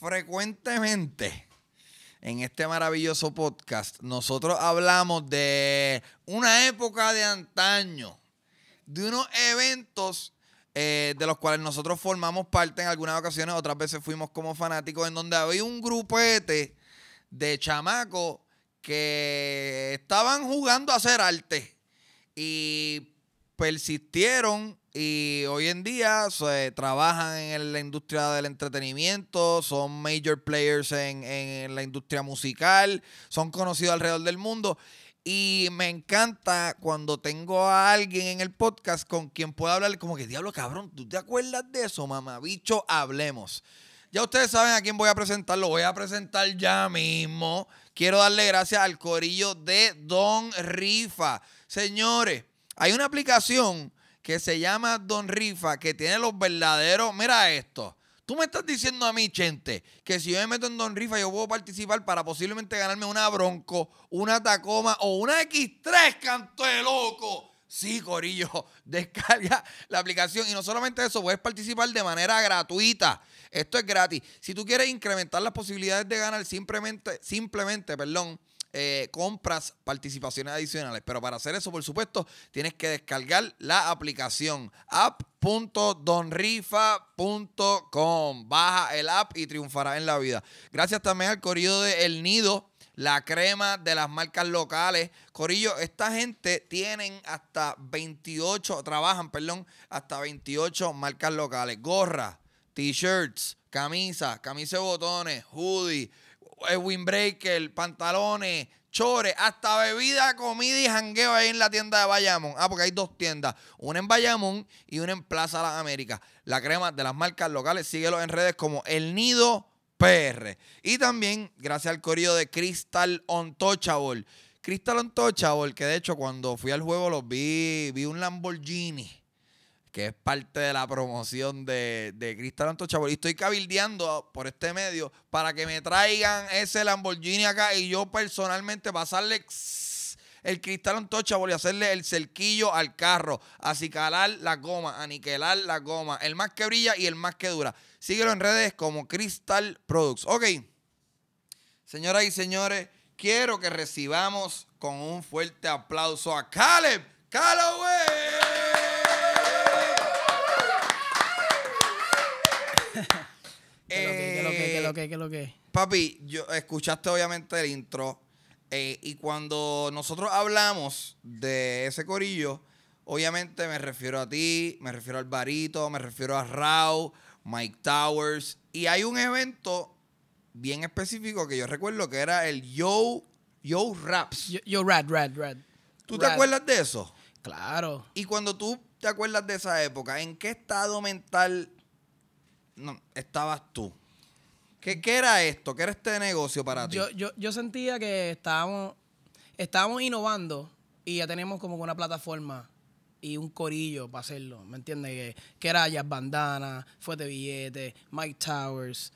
frecuentemente en este maravilloso podcast, nosotros hablamos de una época de antaño, de unos eventos eh, de los cuales nosotros formamos parte en algunas ocasiones, otras veces fuimos como fanáticos, en donde había un grupete de chamacos que estaban jugando a hacer arte y persistieron y hoy en día trabajan en la industria del entretenimiento, son major players en, en la industria musical, son conocidos alrededor del mundo. Y me encanta cuando tengo a alguien en el podcast con quien pueda hablar, como que diablo cabrón, ¿tú te acuerdas de eso, mamá? Bicho, hablemos. Ya ustedes saben a quién voy a presentar, lo voy a presentar ya mismo. Quiero darle gracias al corillo de Don Rifa. Señores, hay una aplicación que se llama Don Rifa, que tiene los verdaderos. Mira esto. Tú me estás diciendo a mí, gente, que si yo me meto en Don Rifa, yo puedo participar para posiblemente ganarme una Bronco, una Tacoma o una X3, canto de loco. Sí, Corillo, descarga la aplicación y no solamente eso, puedes participar de manera gratuita. Esto es gratis. Si tú quieres incrementar las posibilidades de ganar, simplemente, simplemente, perdón, eh, compras participaciones adicionales. Pero para hacer eso, por supuesto, tienes que descargar la aplicación app.donrifa.com. Baja el app y triunfarás en la vida. Gracias también al corrido de El Nido la crema de las marcas locales. Corillo, esta gente tienen hasta 28, trabajan, perdón, hasta 28 marcas locales. gorra t-shirts, camisas, camisa de botones, hoodie, windbreaker, pantalones, chores, hasta bebida, comida y jangueo ahí en la tienda de Bayamón. Ah, porque hay dos tiendas, una en Bayamón y una en Plaza Las Américas. La crema de las marcas locales, síguelo en redes como El Nido PR. Y también, gracias al corrido de Crystal Untouchable. Crystal Untouchable, que de hecho cuando fui al juego los vi, vi un Lamborghini que es parte de la promoción de, de Cristal Anto Y estoy cabildeando por este medio para que me traigan ese Lamborghini acá y yo personalmente pasarle el cristal antocha voy y hacerle el cerquillo al carro, acicalar la goma, aniquilar la goma, el más que brilla y el más que dura. Síguelo en redes como Crystal Products. Ok, señoras y señores, quiero que recibamos con un fuerte aplauso a Caleb Calloway. lo que, Papi, yo, escuchaste obviamente el intro. Eh, y cuando nosotros hablamos de ese corillo, obviamente me refiero a ti, me refiero al Barito, me refiero a Rao, Mike Towers. Y hay un evento bien específico que yo recuerdo que era el Yo, Yo Raps. Yo, Rad, Rad, Rad. ¿Tú te acuerdas de eso? Claro. Y cuando tú te acuerdas de esa época, ¿en qué estado mental no, estabas tú. ¿Qué, era esto? ¿Qué era este negocio para ti? Yo, yo, yo sentía que estábamos, estábamos innovando y ya teníamos como una plataforma y un corillo para hacerlo, ¿me entiendes? Que, era Jazz Bandana, Fuerte Billete, Mike Towers,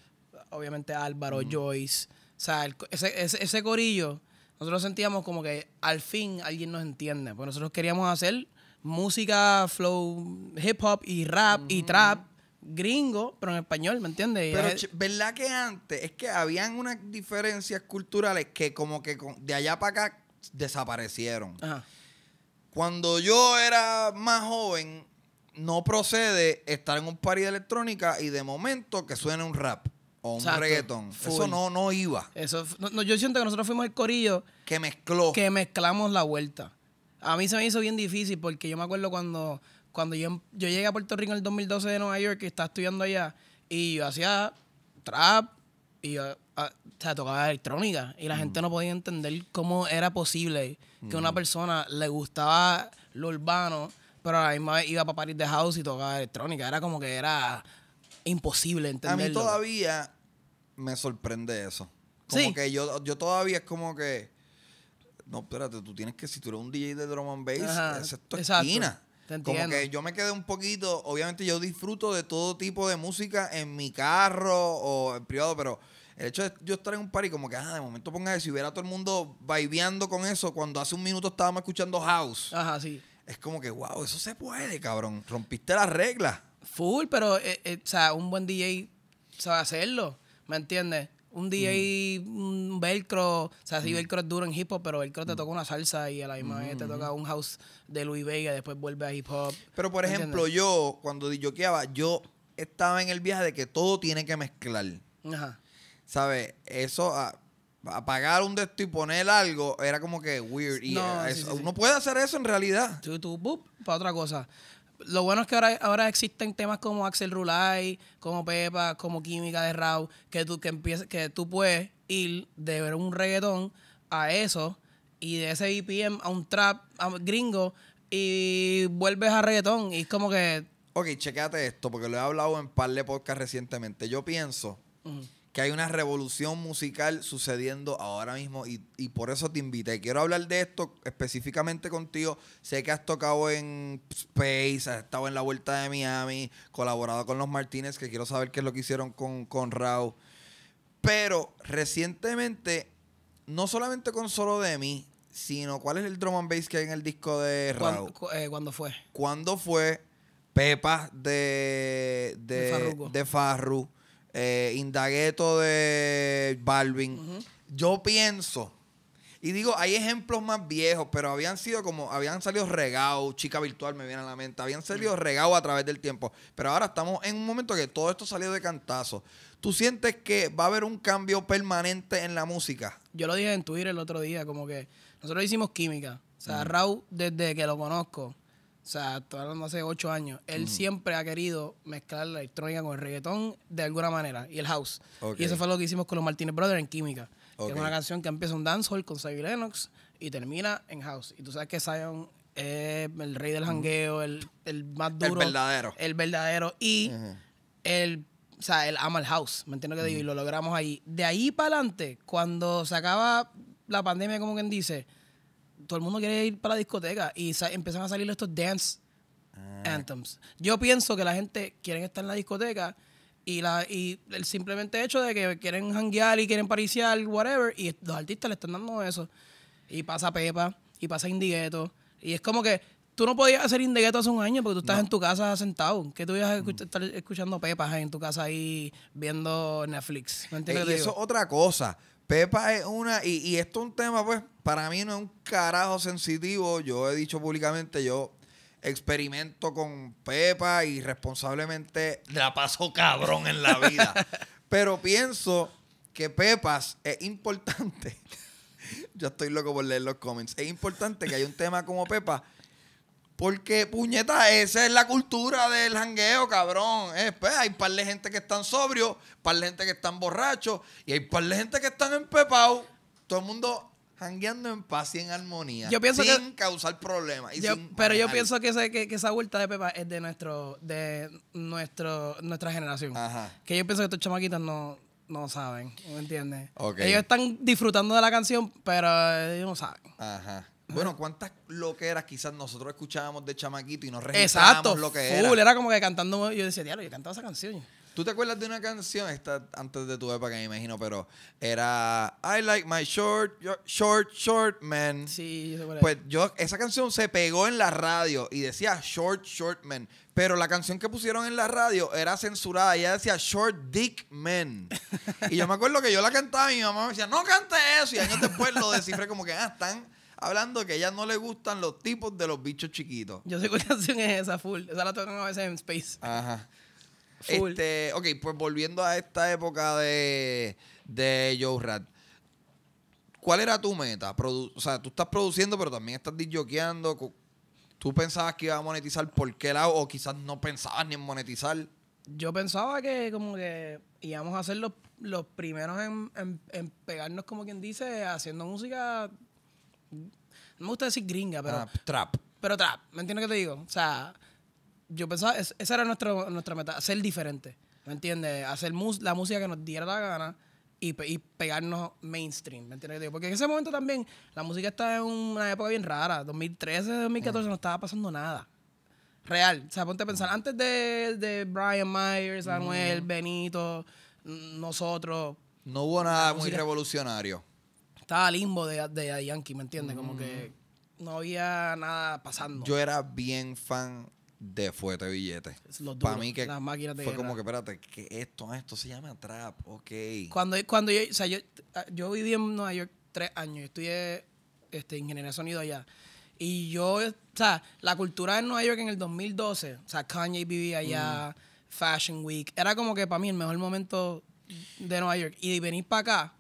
obviamente Álvaro, Joyce. O sea, ese, ese, corillo, nosotros sentíamos como que al fin alguien nos entiende. Porque nosotros queríamos hacer música, flow, hip hop y rap y trap gringo, pero en español, ¿me entiendes? Pero, ¿verdad que antes? Es que habían unas diferencias culturales que como que de allá para acá desaparecieron. Cuando yo era más joven, no procede estar en un party de electrónica y de momento que suene un rap o un reggaetón. Eso no, no iba. Eso, yo siento que nosotros fuimos el corillo. Que mezcló. Que mezclamos la vuelta. A mí se me hizo bien difícil porque yo me acuerdo cuando cuando em, yo, llegué a Puerto Rico en el 2012 de Nueva York y estaba estudiando allá, y yo hacía trap, y yo ah, o sea, tocaba electrónica, y la gente mm. no podía entender cómo era posible que una mm. persona le gustaba lo urbano, pero a la misma vez iba para Paris de House y tocaba electrónica. Era como que era imposible entenderlo. A mí todavía me sorprende eso. Como que yo, yo todavía es como que. No, espérate, tú tienes que, si tú eres un DJ de drum and bass, es Exacto. Como que yo me quedé un poquito, obviamente yo disfruto de todo tipo de música en mi carro o en privado, pero el hecho de yo estar en un y como que, ah, de momento ponga eso y hubiera todo el mundo vibeando con eso cuando hace un minuto estábamos escuchando house. Ajá, sí. Es como que, wow, eso se puede, cabrón. Rompiste las reglas. Full, pero, eh, eh, o sea, un buen DJ sabe hacerlo, ¿me entiendes? un día un velcro. O sea, sí, velcro es duro en hip hop, pero velcro te toca una salsa y a la misma vez te toca un house de Louis Vega, después vuelve a hip hop. Pero por ejemplo, yo, cuando disjoqueaba, yo estaba en el viaje de que todo tiene que mezclar. Ajá. ¿Sabes? Eso. apagar un de esto y poner algo era como que weird. Eh, uno puede hacer eso en realidad. YouTube, para otra cosa lo bueno es que ahora, ahora existen temas como Axel Rulay, como Pepa, como Química de Raúl, que tú, que que tú puedes ir de ver un reggaetón a eso y de ese BPM e a un trap gringo y vuelves a reggaetón y es como que... Ok, chequéate esto porque lo he hablado en par de podcast recientemente. Yo pienso que hay una revolución musical sucediendo ahora mismo y, por eso te invité. Quiero hablar de esto específicamente contigo. Sé que has tocado en Space, has estado en la Vuelta de Miami, colaborado con los Martínez, que quiero saber qué es lo que hicieron con, con Pero recientemente, no solamente con Solo de mí, sino cuál es el drum and bass que hay en el disco de Rao. Eh, ¿Cuándo, fue? ¿Cuándo fue Pepa de, de, de Farru? eh, Indagueto de Balvin. Yo pienso, y digo, hay ejemplos más viejos, pero habían sido como, habían salido regados, chica virtual me viene a la mente, habían salido regao a través del tiempo, pero ahora estamos en un momento que todo esto salió de cantazo. ¿Tú sientes que va a haber un cambio permanente en la música? Yo lo dije en Twitter el otro día, como que nosotros hicimos química. O sea, Raúl, desde que lo conozco, o sea, estoy hablando hace ocho años. Él siempre ha querido mezclar la electrónica con el reggaetón de alguna manera y el house. Y eso fue lo que hicimos con los Martínez Brothers en Química. es una canción que empieza un dancehall con Zion Lennox y termina en house. Y tú sabes que Zion es el rey del jangueo, el, más duro. El verdadero. El verdadero. Y el o sea, él ama el house, ¿me entiendes lo que digo? Y lo logramos ahí. De ahí para adelante, cuando se acaba la pandemia, como quien dice, todo el mundo quiere ir para la discoteca y empiezan a salir estos dance ah. anthems. Yo pienso que la gente quiere estar en la discoteca y, la, y el simplemente hecho de que quieren hanguear y quieren pariciar, whatever, y los artistas le están dando eso. Y pasa Pepa, y pasa Indigueto, y es como que tú no podías hacer Indigueto hace un año porque tú estás en tu casa sentado. que tú ibas a mm. estar escuchando Pepa en tu casa ahí viendo Netflix? eso es otra cosa. Pepa es una, y, esto es un tema, pues, para mí no es un carajo sensitivo. Yo he dicho públicamente, yo experimento con Pepa y responsablemente la paso cabrón en la vida. Pero pienso que Pepas es importante. Yo estoy loco por leer los comments. Es importante que haya un tema como Pepa porque, puñeta, esa es la cultura del jangueo, cabrón. Eh, pues, hay par de gente que están sobrios, par de gente que están borrachos y hay par de gente que están empepados. Todo el mundo jangueando en paz y en armonía. Yo pienso sin causar problemas. pero yo pienso que, esa vuelta de Pepa es de nuestro de nuestro nuestra generación. Que yo pienso que estos chamaquitos no, no saben, ¿me entiendes? Ellos están disfrutando de la canción, pero ellos no saben. Ajá. Bueno, cuántas loqueras quizás nosotros escuchábamos de chamaquito y nos registrábamos lo que era. era como que cantando, yo decía, diablo, yo cantaba esa canción. ¿Tú te acuerdas de una canción? Esta antes de tu época, me imagino, pero era I like my short, short, short man. Sí, yo sé Pues yo, esa canción se pegó en la radio y decía short, short man. Pero la canción que pusieron en la radio era censurada. Ella decía short dick man. y yo me acuerdo que yo la cantaba y mi mamá me decía, no cante eso. Y años después lo descifré como que, ah, están hablando que a ella no le gustan los tipos de los bichos chiquitos. Yo sé cuál canción es esa, full. Esa la tocan a veces en Space. Ajá. Este, ok, pues volviendo a esta época de, de Joe Rat. ¿Cuál era tu meta? o sea, tú estás produciendo, pero también estás disjoqueando. ¿Tú pensabas que iba a monetizar por qué lado? O quizás no pensabas ni en monetizar. Yo pensaba que como que íbamos a ser los, primeros en, en pegarnos, como quien dice, haciendo música no me gusta decir gringa, pero. Ah, trap. Pero trap, ¿me entiendes que te digo? O sea, yo pensaba, esa era nuestra, nuestra meta, ser diferente, ¿me entiendes? Hacer la música que nos diera la gana y, y pegarnos mainstream, ¿me entiendes qué te digo? Porque en ese momento también la música está en una época bien rara. 2013, 2014 mm. no estaba pasando nada. Real. O sea, ponte a pensar, mm. antes de, de Brian Myers, Anuel, mm. Benito, nosotros. No hubo nada muy revolucionario estaba limbo de, de Yankee, ¿me entiendes? Como que mm. no había nada pasando. Yo era bien fan de Fuete Billete. Para mí que fue como que, espérate, que esto, ah, esto se llama trap, ok. Cuando, cuando yo, ah, yo, viví en Nueva York tres años, yo estudié este, ingeniería de sonido allá. Y yo, o sea, la cultura de Nueva York en el 2012, o sea, Kanye vivía allá, mm. Fashion Week, era como que para mí el mejor momento de Nueva York. Y venir para acá,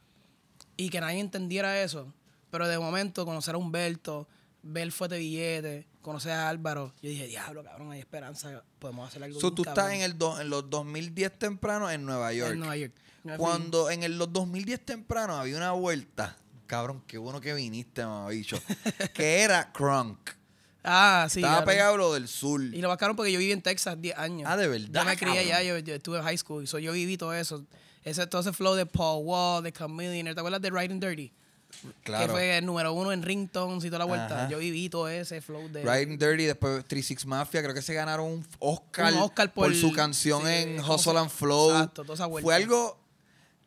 y que nadie entendiera eso. Pero de momento, conocer a Humberto, ver Fuerte Billete, conocer a Álvaro, yo dije, diablo, cabrón, hay esperanza, podemos hacer algo. So, tú estás en, el en los 2010 temprano en Nueva York. En Nueva York. Cuando en el, los 2010 temprano había una vuelta, cabrón, qué bueno que viniste, mamabicho, que era Crunk. Ah, sí. Estaba pegado lo del sur. Y lo más porque yo viví en Texas 10 años. Ah, de verdad. Yo me crié allá, yo, estuve en high school, so yo viví todo eso. Ese, todo ese flow de Paul Wall, de Chameleon, ¿te acuerdas de Riding Dirty? Claro. Que fue el número uno en ringtones y toda la vuelta. Yo viví todo ese flow de. Riding Dirty, después 36 Mafia, creo que se ganaron un Oscar, por, su canción en Hustle and Flow. Exacto, toda esa vuelta. Fue algo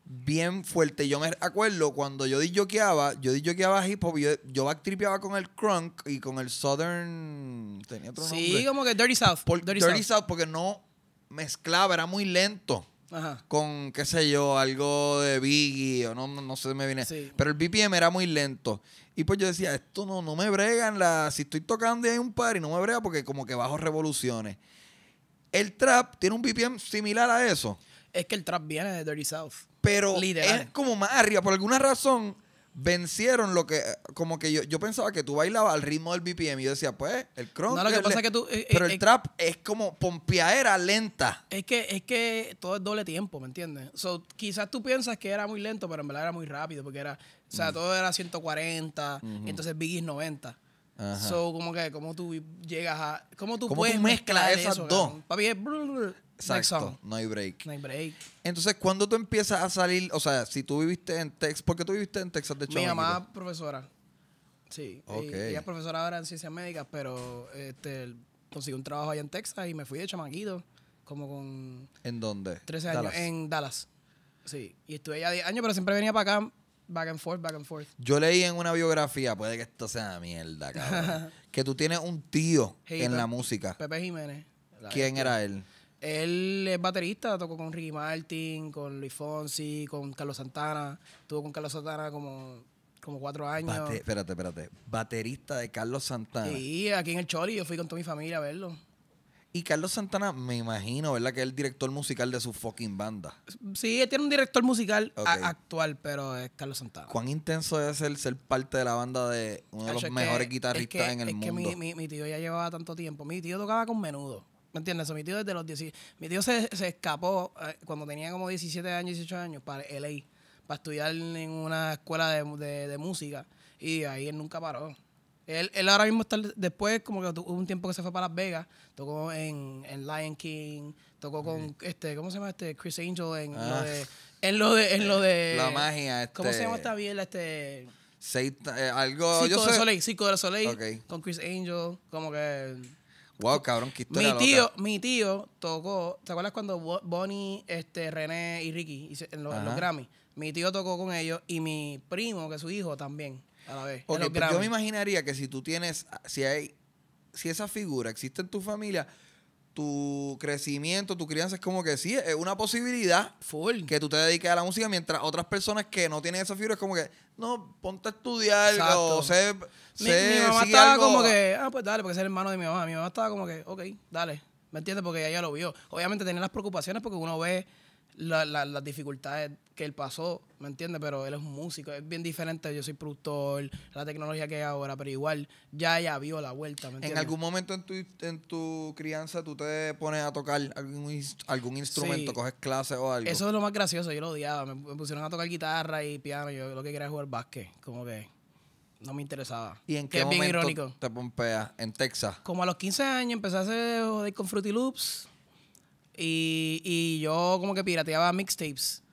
bien fuerte. Yo me acuerdo cuando yo disjoqueaba, yo disjoqueaba hip hop, yo, yo backtripeaba con el crunk y con el southern. Tenía otro sí, como que Dirty South. Dirty, South, porque no mezclaba, era muy lento con, qué sé yo, algo de Biggie o no, no sé, me viene. Pero el BPM era muy lento. Y pues yo decía, esto no, no me bregan la, si estoy tocando y hay un par y no me brega porque como que bajo revoluciones. El trap tiene un BPM similar a eso. Es que el trap viene de Dirty South. Pero es como más arriba. Por alguna razón, vencieron lo que como que yo, yo pensaba que tú bailabas al ritmo del BPM y yo decía pues el crunk no, lo que que tú eh, pero eh, el eh, trap es como pompeadera lenta es que es que todo es doble tiempo ¿me entiendes? So, quizás tú piensas que era muy lento pero en verdad era muy rápido porque era o sea mm. todo era 140 entonces Biggie 90 So, como que, como tú llegas a. ¿Cómo tú puedes mezclar, esas dos? Papi, es Exacto, no hay break. No hay break. Entonces, ¿cuándo tú empiezas a salir? O sea, si tú viviste en Texas, ¿por qué tú viviste en Texas de hecho? Mi mamá es profesora. Sí. Ella es profesora ahora en ciencias médicas, pero este, consiguió un trabajo allá en Texas y me fui de chamaquito, como con... ¿En dónde? 13 años, en Dallas. Sí, y estuve allá 10 años, pero siempre venía para acá back and forth, back and forth. Yo leí en una biografía, puede que esto sea mierda, cabrón, que tú tienes un tío en la música. Pepe Jiménez. ¿Quién era él? Él es baterista, tocó con Ricky Martin, con Luis Fonsi, con Carlos Santana. Estuvo con Carlos Santana como, como cuatro años. espérate, espérate. Baterista de Carlos Santana. Sí, aquí en el Choli yo fui con toda mi familia a verlo. Y Carlos Santana, me imagino, ¿verdad? Que es el director musical de su fucking banda. Sí, él tiene un director musical actual, pero es Carlos Santana. ¿Cuán intenso es el ser parte de la banda de uno de los mejores guitarristas en el mundo? Es que mi tío ya llevaba tanto tiempo. Mi tío tocaba con menudo. ¿Me entiendes? mi tío desde los Mi tío se, escapó eh, cuando tenía como 17 años, 18 años, para LA, para estudiar en una escuela de, música. Y ahí él nunca paró. Él, ahora mismo está después, como que hubo un tiempo que se fue para Las Vegas, tocó en, Lion King, tocó con este, ¿cómo se llama este? Chris Angel en lo ah. de, en lo de, en lo de. La magia, este. ¿Cómo se llama este? esta biela? Este. Eh, algo. yo de sé. Soleil, de Soleil. Con Chris Angel. Como que Wow, cabrón, qué mi tío, mi tío tocó, ¿te acuerdas cuando Bonnie, este, René y Ricky en los, Grammy? Mi tío tocó con ellos y mi primo, que es su hijo también, a la vez. Okay, en pues yo me imaginaría que si tú tienes, si hay, si esa figura existe en tu familia, tu crecimiento, tu crianza es como que sí, es una posibilidad que tú te dediques a la música, mientras otras personas que no tienen esa fibra es como que, no, ponte a estudiar o sé, mi, mi, mamá estaba como que, ah, pues dale, porque es el hermano de mi mamá. Mi mamá estaba como que, ok, dale, ¿me entiendes? Porque ella lo vio. Obviamente tenía las preocupaciones porque uno ve las dificultades que él pasó, ¿me entiendes? Pero él es un músico, es bien diferente, yo soy productor, la tecnología que hay ahora, pero igual ya ya vio la vuelta, ¿me entiendes? ¿En algún momento en tu, en tu crianza tú te pones a tocar algún, instrumento, coges clases o algo? Eso es lo más gracioso, yo lo odiaba, me, pusieron a tocar guitarra y piano, yo lo que quería era jugar básquet, como que no me interesaba. ¿Y en qué, momento te pompeas en Texas? Como a los 15 años empecé a hacer con Fruity Loops y, y yo como que pirateaba mixtapes.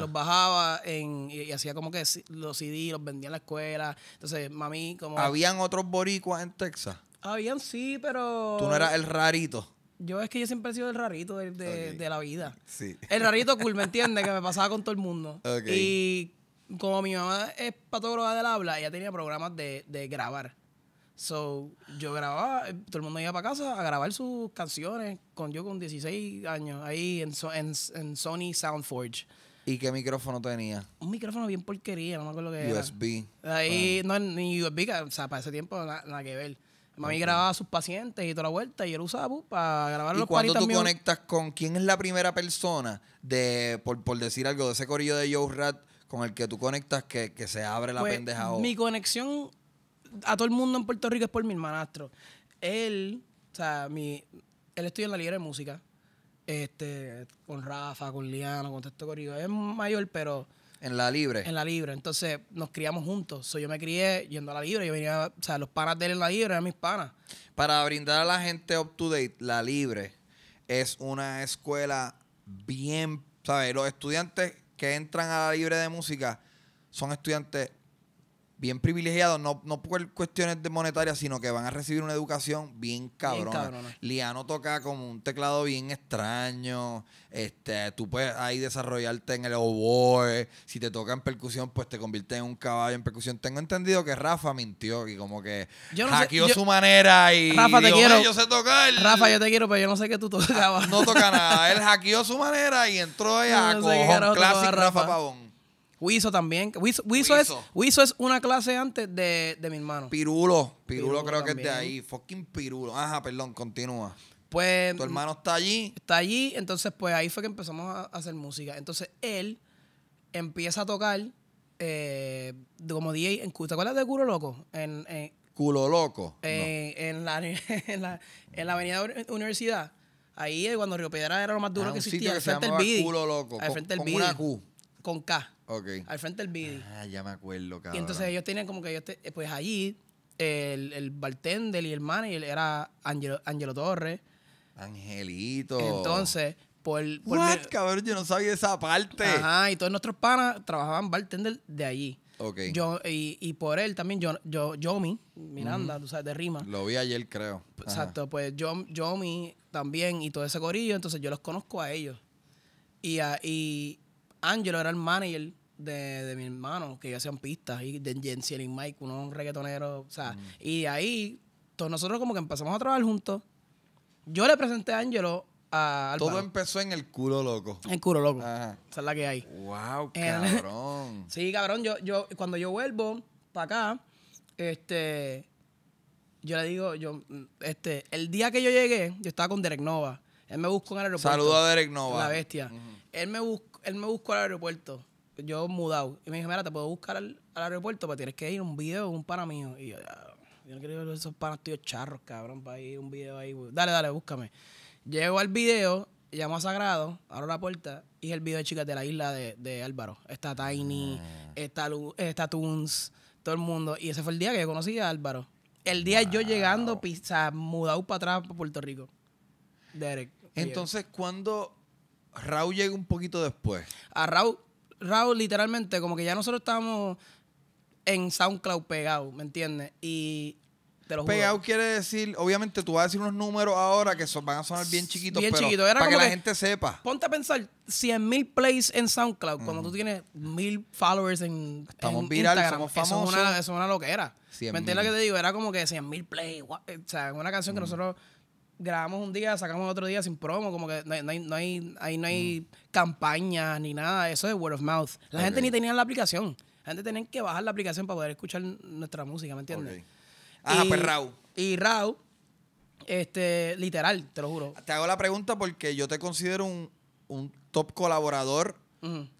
Los bajaba en, y, hacía como que los CD, los vendía en la escuela. Entonces, mami, como. ¿Habían otros boricuas en Texas? Habían sí, pero. Tú no eras el rarito. Yo es que yo siempre he sido el rarito de, la vida. Sí. El rarito cool, ¿me entiendes? que me pasaba con todo el mundo. Y como mi mamá es patógrafa del habla, ella tenía programas de grabar. So, yo grababa, eh, todo el mundo iba para casa a grabar sus canciones, con yo con 16 años, ahí en, en, en Sony Soundforge. ¿Y qué micrófono tenía? Un micrófono bien porquería, no me acuerdo qué USB. Ahí, no, ni USB, o sea, para ese tiempo nada, nada que ver. Mami grababa a sus pacientes y toda la vuelta y él usaba para grabar ¿Y cuando tú conectas con quién es la primera persona de, por, por decir algo, de ese corillo de Joe Rat con el que tú conectas que, se abre la pues, pendeja pendeja? Mi conexión a todo el mundo en Puerto Rico es por mi hermanastro. Él, o sea, mi, él estudia en la Libre de Música, este, con Rafa, con Liano, con Testo Corrido. Es mayor, pero... En la libre. En la libre. Entonces nos criamos juntos. yo me crié yendo a la libre. Yo venía, o sea, los panas de él en la libre eran mis panas. Para brindar a la gente up to date, la libre es una escuela bien, ¿sabes? Los estudiantes que entran a la libre de música son estudiantes bien privilegiados, no, no por cuestiones de monetarias, sino que van a recibir una educación bien cabrona. Liano toca con un teclado bien extraño, este, tú puedes ahí desarrollarte en el oboe, si te toca en percusión, pues te conviertes en un caballo en percusión. Tengo entendido que Rafa mintió y como que hackeó su manera y Rafa, quiero. yo sé tocar. Rafa, yo te quiero, pero yo no sé que tú tocabas. No toca nada, él hackeó su manera y entró ahí con Rafa. Rafa Pavón. Wiso también. Wiso, Es, es una clase antes de, de mi hermano. Pirulo. Pirulo, creo que es de ahí. Fucking Pirulo. Ajá, perdón, continúa. Pues. Tu hermano está allí. Está allí, entonces, pues ahí fue que empezamos a hacer música. Entonces él empieza a tocar eh, como DJ en. ¿Te acuerdas de Culo Loco? En, Culo Loco. En, en, la, en, la, avenida Universidad. Ahí eh, cuando Río Piedra era lo más duro ah, que existía. al frente del Bidi. Loco. Al frente Con una Q. Con K. Al frente del Bidi. Ah, ya me acuerdo, cabrón. Y entonces ellos tenían como que ellos, eh, pues allí, el, el bartender y el manager era Angelo, Angelo Torres. Angelito. Entonces, por... por What, cabrón? Yo no sabía esa parte. Ajá, y todos nuestros panas trabajaban bartender de allí. Ok. Yo, y, por él también, yo, yo, Yomi, Miranda, tú sabes, de rima. Lo vi ayer, creo. Exacto, pues yo, Yomi también y todo ese gorillo, entonces yo los conozco a ellos. Y, a, y Angelo era el manager de, mi hermano que ya hacían pistas y de Jensen y Mike, uno reggaetonero, o sea, mm. y ahí todos nosotros como que empezamos a trabajar juntos. Yo le presenté a Angelo a Todo empezó en el culo loco. En culo loco. Ajá. Esa es la que hay. Wow, eh, cabrón. sí, cabrón, yo yo cuando yo vuelvo para acá, este yo le digo, yo este el día que yo llegué, yo estaba con Derek Nova. Él me buscó en el aeropuerto. Saludo a Derek Nova. La bestia. Él me buscó él me buscó al aeropuerto yo mudado. Y me dije, mira, te puedo buscar al, aeropuerto, pero tienes que ir un video un pana mío. Y yo, yo no quiero ir esos panas tíos charros, cabrón, para ir un video ahí. Dale, dale, búscame. Llego al video, llamo a Sagrado, abro la puerta, y es el video de chicas de la isla de, Álvaro. Está Tiny, ah. está, Lu, está Toons, todo el mundo. Y ese fue el día que yo conocí a Álvaro. El día yo llegando, pisa mudado para atrás para Puerto Rico. Derek. Entonces, cuando Raúl llega un poquito después. A Raúl Raúl, literalmente, como que ya nosotros estábamos en SoundCloud pegado ¿me entiendes? Y te lo juro. Pegado quiere decir, obviamente tú vas a decir unos números ahora que van a sonar bien chiquitos, chiquito. para que, la gente sepa. Ponte a pensar, 100 mil plays en SoundCloud, cuando tú tienes mil followers en, Estamos virales, famosos. Eso es una, loquera. ¿Me entiendes lo que te digo? Era como que 100 mil plays, eh, o sea, una canción que nosotros grabamos un día, sacamos otro día sin promo, como que no hay, no ahí no hay mm. campañas ni nada, eso es word of mouth. La gente ni tenía la aplicación, la gente tenía que bajar la aplicación para poder escuchar nuestra música, ¿me entiendes? Ajá, pues, y, pues Raúl. Y este, literal, te lo juro. Te hago la pregunta porque yo te considero un, top colaborador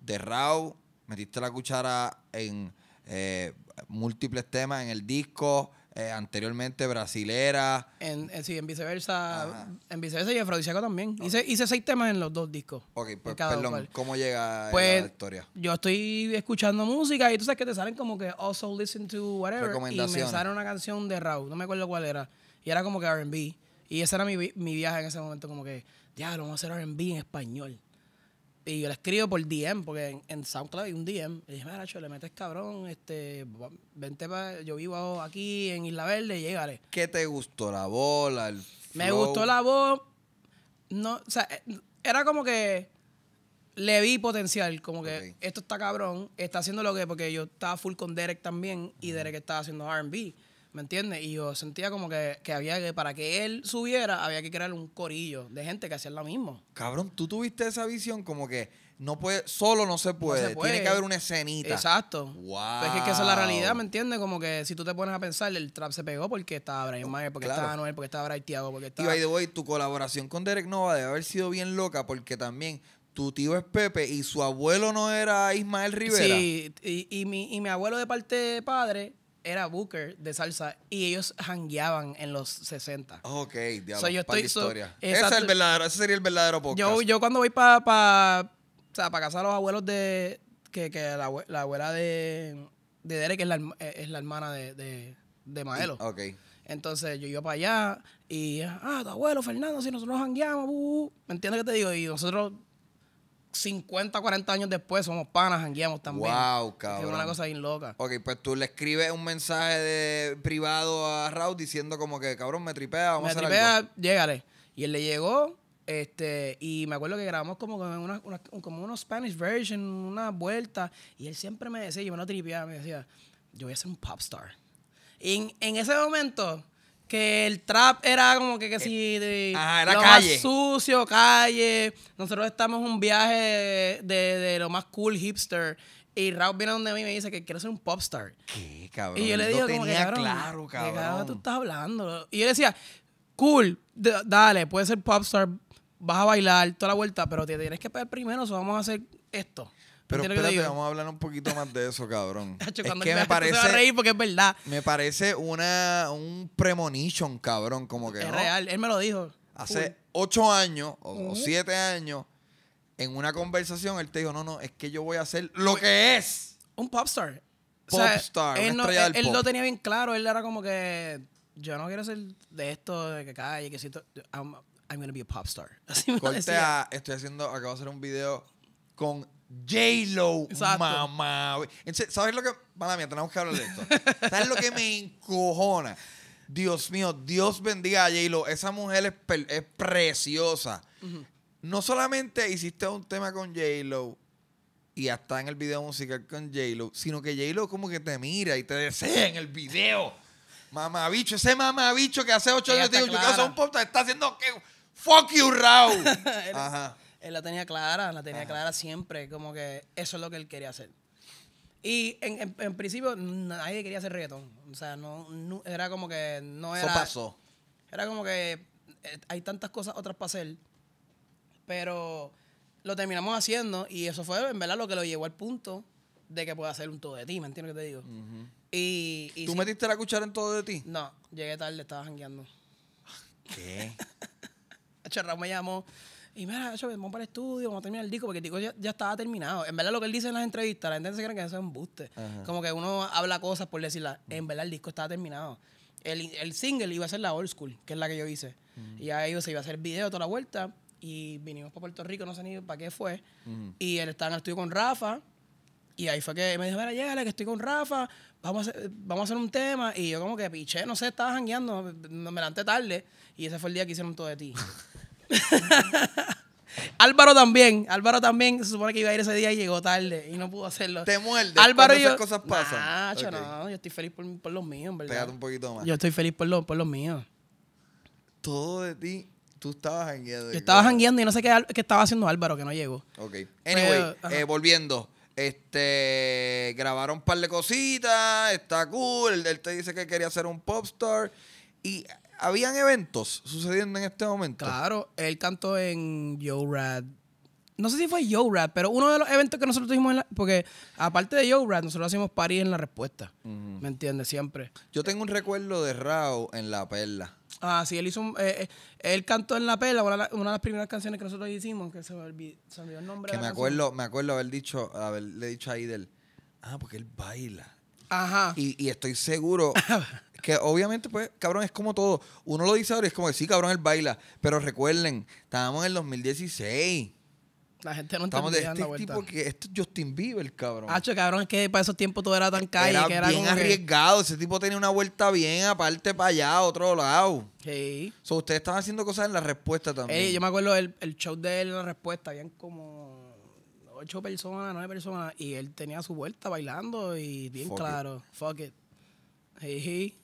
de Raúl, metiste la cuchara en eh, múltiples temas en el disco, eh, anteriormente brasilera. En, eh, sí, en viceversa. En viceversa y afrodisíaco también. Hice, seis temas en los dos discos. Ok, pues, perdón, ¿cómo llega la pues, historia? Yo estoy escuchando música y tú sabes que te salen como que also oh, listen to whatever. Y me sale una canción de Raúl, no me acuerdo cuál era. Y era como que RB. Y ese era mi, mi viaje en ese momento, como que, lo vamos a hacer RB en español. Y yo le escribo por DM, porque en, SoundCloud hay un DM. Le dije, mira, le metes cabrón, este, vente pa, yo vivo aquí en Isla Verde, llegaré. ¿Qué te gustó? ¿La bola? El Me gustó la voz. No, o sea, eh, era como que le vi potencial, como que esto está cabrón, está haciendo lo que, porque yo estaba full con Derek también, y Derek estaba haciendo RB. ¿Me entiendes? Y yo sentía como que, había que, para que él subiera, había que crear un corillo de gente que hacía lo mismo. Cabrón, tú tuviste esa visión como que no puede, solo no se puede, tiene que haber una escenita. Exacto. Wow. Pues es que esa es la realidad, ¿me entiendes? Como que si tú te pones a pensar, el trap se pegó porque estaba Brian oh, porque estaba Noel, porque estaba Brian Tiago, porque estaba. Y tu colaboración con Derek Nova debe haber sido bien loca porque también tu tío es Pepe y su abuelo no era Ismael Rivera. Sí, y, mi, y mi abuelo de parte de padre era Booker de salsa y ellos hangueaban en los 60. Ok, diablo. yo historia. Ese, es el verdadero, ese sería el verdadero podcast. Yo, yo cuando voy para o sea, casa a los abuelos de. que, que la, abuela de, de Derek es la, eh, hermana de, de, Maelo. Ok. Entonces yo iba para allá y, ah, tu abuelo Fernando, si nosotros hangueamos, ¿me entiendes que te digo? Y nosotros 50, 40 años después somos panas, jangueamos también. Wow, cabrón. Es una cosa bien loca. Ok, pues tú le escribes un mensaje de privado a Raúl diciendo como que, cabrón, me tripea, vamos me tripea, llégale. Y él le llegó, este, y me acuerdo que grabamos como, como unos Spanish version, una vuelta, y él siempre me decía, yo me lo tripeaba, me decía, yo voy a ser un pop star. Y en, en ese momento que el trap era como que, que eh, si de, más sucio, calle. Nosotros estamos en un viaje de, lo más cool hipster. Y Raúl viene donde a mí me dice que quiero ser un popstar. ¿Qué, cabrón? Y yo le digo, como tenía que, claro, cabrón. ¿qué tú estás hablando? Y yo decía, cool, dale, puedes ser popstar, vas a bailar toda la vuelta, pero te tienes que pedir primero, o vamos a hacer esto. Pero espérate, vamos a hablar un poquito más de eso, cabrón. es que me parece. porque es verdad. Me parece una, un premonition, cabrón. Como que. Es real, él me lo dijo. Hace ocho años o, siete años, en una conversación, él te dijo: No, no, es que yo voy a hacer lo que es. Un popstar. Popstar. O él, no, lo tenía bien claro. Él era como que. Yo no quiero ser de esto, de que calle, que si. I'm, gonna be a popstar. Así Estoy haciendo. Acabo de hacer un video con J-Lo, mamá. ¿sabes lo que...? mamá mía, tenemos que hablar de esto. ¿Sabes lo que me encojona? Dios mío, Dios bendiga a J-Lo. Esa mujer es, es preciosa. No solamente hiciste un tema con J-Lo y hasta en el video musical con J-Lo, sino que J-Lo como que te mira y te desea en el video. Mamabicho, ese bicho que hace 8 años te yo que un punto está haciendo que... Fuck you, Raúl. Ajá él la tenía clara, la tenía clara siempre, como que eso es lo que él quería hacer. Y en, en, principio nadie quería hacer reggaetón, o sea, no, era como que no era... pasó. Era como que eh, hay tantas cosas otras para hacer, pero lo terminamos haciendo y eso fue en verdad lo que lo llevó al punto de que pueda hacer un todo de ti, ¿me entiendes lo que te digo? y, y, ¿Tú metiste la cuchara en todo de ti? No, llegué tarde, estaba jangueando. ¿Qué? Charrao me llamó y mira, vamos para el estudio, vamos a terminar el disco, porque el disco ya, estaba terminado. En verdad, lo que él dice en las entrevistas, la gente se cree que eso es un Ajá. Como que uno habla cosas por decirla. En verdad, el disco estaba terminado. El, single iba a ser la old school, que es la que yo hice. Y ahí se iba a hacer video toda la vuelta. Y vinimos para Puerto Rico, no sé ni para qué fue. Y él estaba en el estudio con Rafa. Y ahí fue que me dijo, mira, llévale que estoy con Rafa, vamos a, hacer, vamos a hacer un tema. Y yo como que piché, no sé, estaba jangueando, me levanté tarde. Y ese fue el día que hicieron todo de ti. Álvaro también, Álvaro también se supone que iba a ir ese día y llegó tarde y no pudo hacerlo. Te muerde. Álvaro y yo, esas cosas pasan. yo estoy feliz por, por los míos, ¿verdad? Pégate un poquito más. Yo estoy feliz por, los, por los míos. Todo de ti, tú estabas hangueando. Yo estaba hangueando y no sé qué, estaba haciendo Álvaro que no llegó. Ok. Pues, anyway, eh, volviendo. Este, grabaron un par de cositas, está cool. Él, te dice que quería ser un popstar y habían eventos sucediendo en este momento. Claro, él cantó en Yo Rad. No sé si fue Yo Rad, pero uno de los eventos que nosotros tuvimos, en porque aparte de Yo Rad, nosotros hacemos party en la respuesta. ¿Me entiendes? Siempre. Yo tengo un recuerdo de Rao en La Perla. Ah, sí, él hizo eh, eh, él cantó en La Perla, una, de las primeras canciones que nosotros hicimos, que se me olvidó, el nombre. Que me, acuerdo, me acuerdo haber dicho, haberle dicho a del ah, porque él baila. Ajá. Y, estoy seguro que obviamente, pues, cabrón, es como todo. Uno lo dice ahora y es como que sí, cabrón, él baila. Pero recuerden, estábamos en el 2016. La gente no Estamos de este tipo que esto es Justin Bieber, cabrón. Hacho, cabrón, es que para esos tiempos todo era tan calle era bien arriesgado. Ese tipo tenía una vuelta bien aparte para allá, otro lado. Sí. O so, ustedes estaban haciendo cosas en la respuesta también. Ey, yo me acuerdo el, show de él en la respuesta, bien como ocho personas, nueve personas, y él tenía su vuelta bailando y bien claro, fuck it. Hey,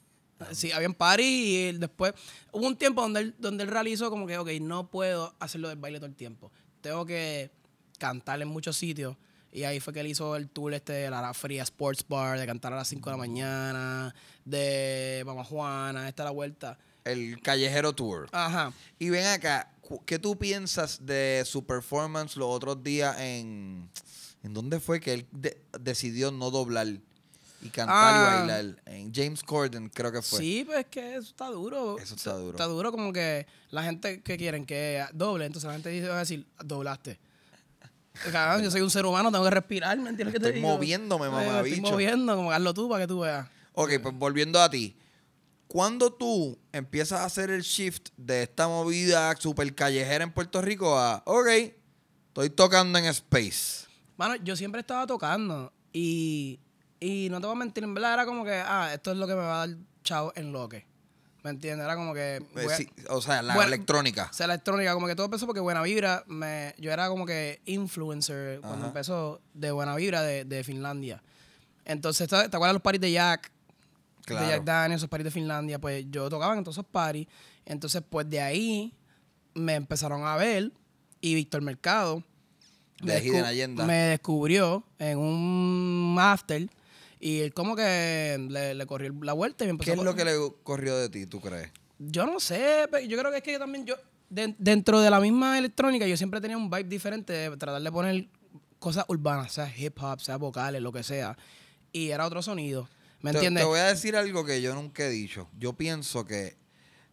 Sí, party y después. Hubo un tiempo donde él, donde él realizó como que, ok, no puedo hacerlo del baile todo el tiempo. Tengo que cantar en muchos sitios. Y ahí fue que él hizo el tour este de la Fría Sports Bar, de cantar a las 5 de la mm. mañana, de Mama Juana, esta la vuelta. El Callejero Tour. Ajá. Y ven acá, ¿qué tú piensas de su performance los otros días en. ¿En dónde fue que él decidió no doblar y cantar y ah. bailar? En James Corden, creo que fue. Sí, pues es que eso está duro. Eso está duro. Está duro como que la gente que quieren que doble, entonces la gente dice, va a decir, doblaste. Ah, yo soy un ser humano, tengo que respirar, ¿me entiendes? Estoy que te moviéndome, mamá. Eh, estoy moviendo, como hazlo tú para que tú veas. Ok, pues volviendo a ti. ¿Cuándo tú empiezas a hacer el shift de esta movida super callejera en Puerto Rico a, ok, estoy tocando en Space? Bueno, yo siempre estaba tocando y, no te voy a mentir, en verdad era como que, ah, esto es lo que me va a dar chao en lo que. ¿Me entiendes? Era como que. Eh, o sea, la electrónica. O sea, la electrónica, como que todo empezó porque Buena Vibra, me, yo era como que influencer cuando empezó de Buena Vibra de, Finlandia. Entonces, ¿te, acuerdas los paris de Jack? de Jack Daniels, esos paris de Finlandia, pues yo tocaba en todos esos paris. Entonces, pues de ahí me empezaron a ver y Víctor Mercado me, descubrió en un after y él como que le, corrió la vuelta y me empezó ¿Qué es lo que le corrió de ti, tú crees? Yo no sé, yo creo que es que yo también, yo, dentro de la misma electrónica, yo siempre tenía un vibe diferente de tratar de poner cosas urbanas, sea hip hop, sea vocales, lo que sea. Y era otro sonido. Te, voy a decir algo que yo nunca he dicho. Yo pienso que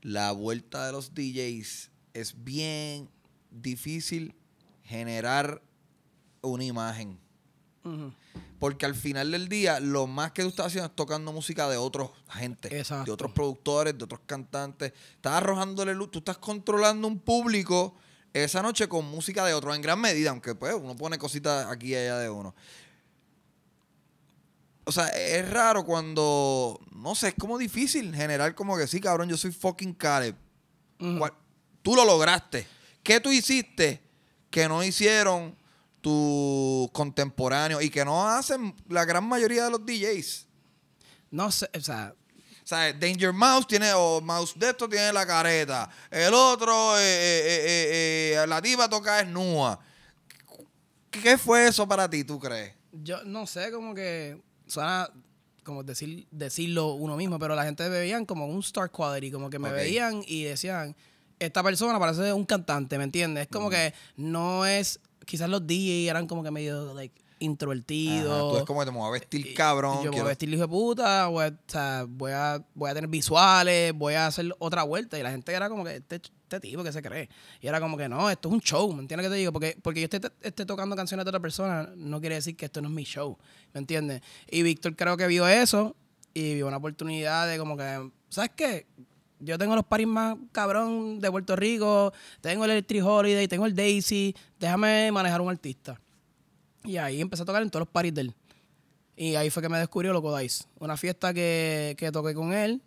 la vuelta de los DJs es bien difícil generar una imagen. Porque al final del día, lo más que tú estás haciendo es tocando música de otros gente, de otros productores, de otros cantantes. Estás arrojándole luz, tú estás controlando un público esa noche con música de otro en gran medida, aunque pues uno pone cositas aquí y allá de uno. O sea, es raro cuando. No sé, es como difícil generar como que sí, cabrón, yo soy fucking Caleb. Tú lo lograste. ¿Qué tú hiciste que no hicieron tus contemporáneos y que no hacen la gran mayoría de los DJs? No sé, o sea. O sea, Danger Mouse tiene, o Mouse de tiene la careta. El otro, eh, eh, eh, la diva toca es Nua. ¿Qué fue eso para ti, tú crees? Yo no sé, como que suena como decir, decirlo uno mismo, pero la gente veían como un star quality, como que me veían y decían, esta persona parece un cantante, ¿me entiendes? Es como que no es, quizás los DJs eran como que medio, like, introvertido. tú es como que te a vestir cabrón. Yo voy a vestir hijo de puta, voy a, tener visuales, voy a hacer otra vuelta. Y la gente era como que este este tipo que se cree. Y era como que no, esto es un show, ¿me entiendes que te digo? Porque, porque yo esté, tocando canciones de otra persona, no quiere decir que esto no es mi show, ¿me entiendes? Y Víctor creo que vio eso y vio una oportunidad de como que, ¿sabes qué? Yo tengo los paris más cabrón de Puerto Rico, tengo el Electric Holiday, tengo el Daisy, déjame manejar un artista. Y ahí empecé a tocar en todos los paris de él. Y ahí fue que me descubrió Loco Dice. Una fiesta que, que toqué con él,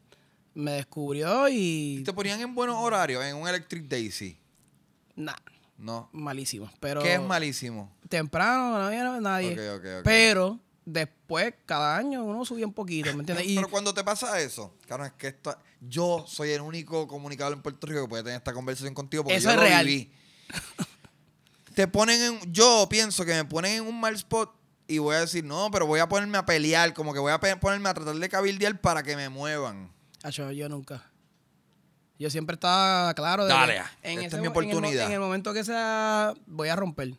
me descubrió y. ¿Te ponían en buenos horarios en un Electric Daisy? Nah. No. Malísimo. Pero ¿Qué es malísimo? Temprano, no había nadie. Pero después, cada año, uno subía un poquito, ¿me entiendes? pero cuando te pasa eso, claro, es que esto, yo soy el único comunicador en Puerto Rico que puede tener esta conversación contigo porque eso yo es real. viví. te ponen en. Yo pienso que me ponen en un mal spot y voy a decir, no, pero voy a ponerme a pelear, como que voy a ponerme a tratar de cabildear para que me muevan. Ah, yo nunca. Yo siempre estaba claro de en, esta oportunidad. En el, momento que sea, voy a romper.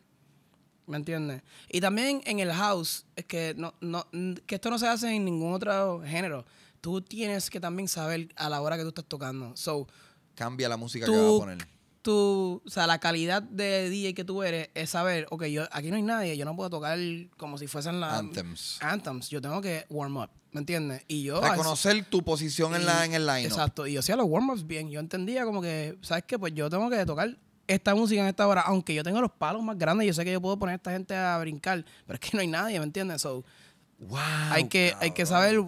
¿Me entiendes? Y también en el house, es que, no, no, que esto no se hace en ningún otro género. Tú tienes que también saber a la hora que tú estás tocando. So, Cambia la música que vas a poner o sea, la calidad de DJ que tú eres es saber, ok, yo, aquí no hay nadie, yo no puedo tocar como si fuesen las... Anthems. Anthems, yo tengo que warm up, ¿me entiendes? Y yo... Reconocer tu posición en, la, en el line. Exacto, y yo hacía los warm-ups bien, yo entendía como que, ¿sabes qué? Pues yo tengo que tocar esta música en esta hora, aunque yo tengo los palos más grandes, yo sé que yo puedo poner a esta gente a brincar, pero es que no hay nadie, ¿me entiendes? So, hay, que, hay que saber...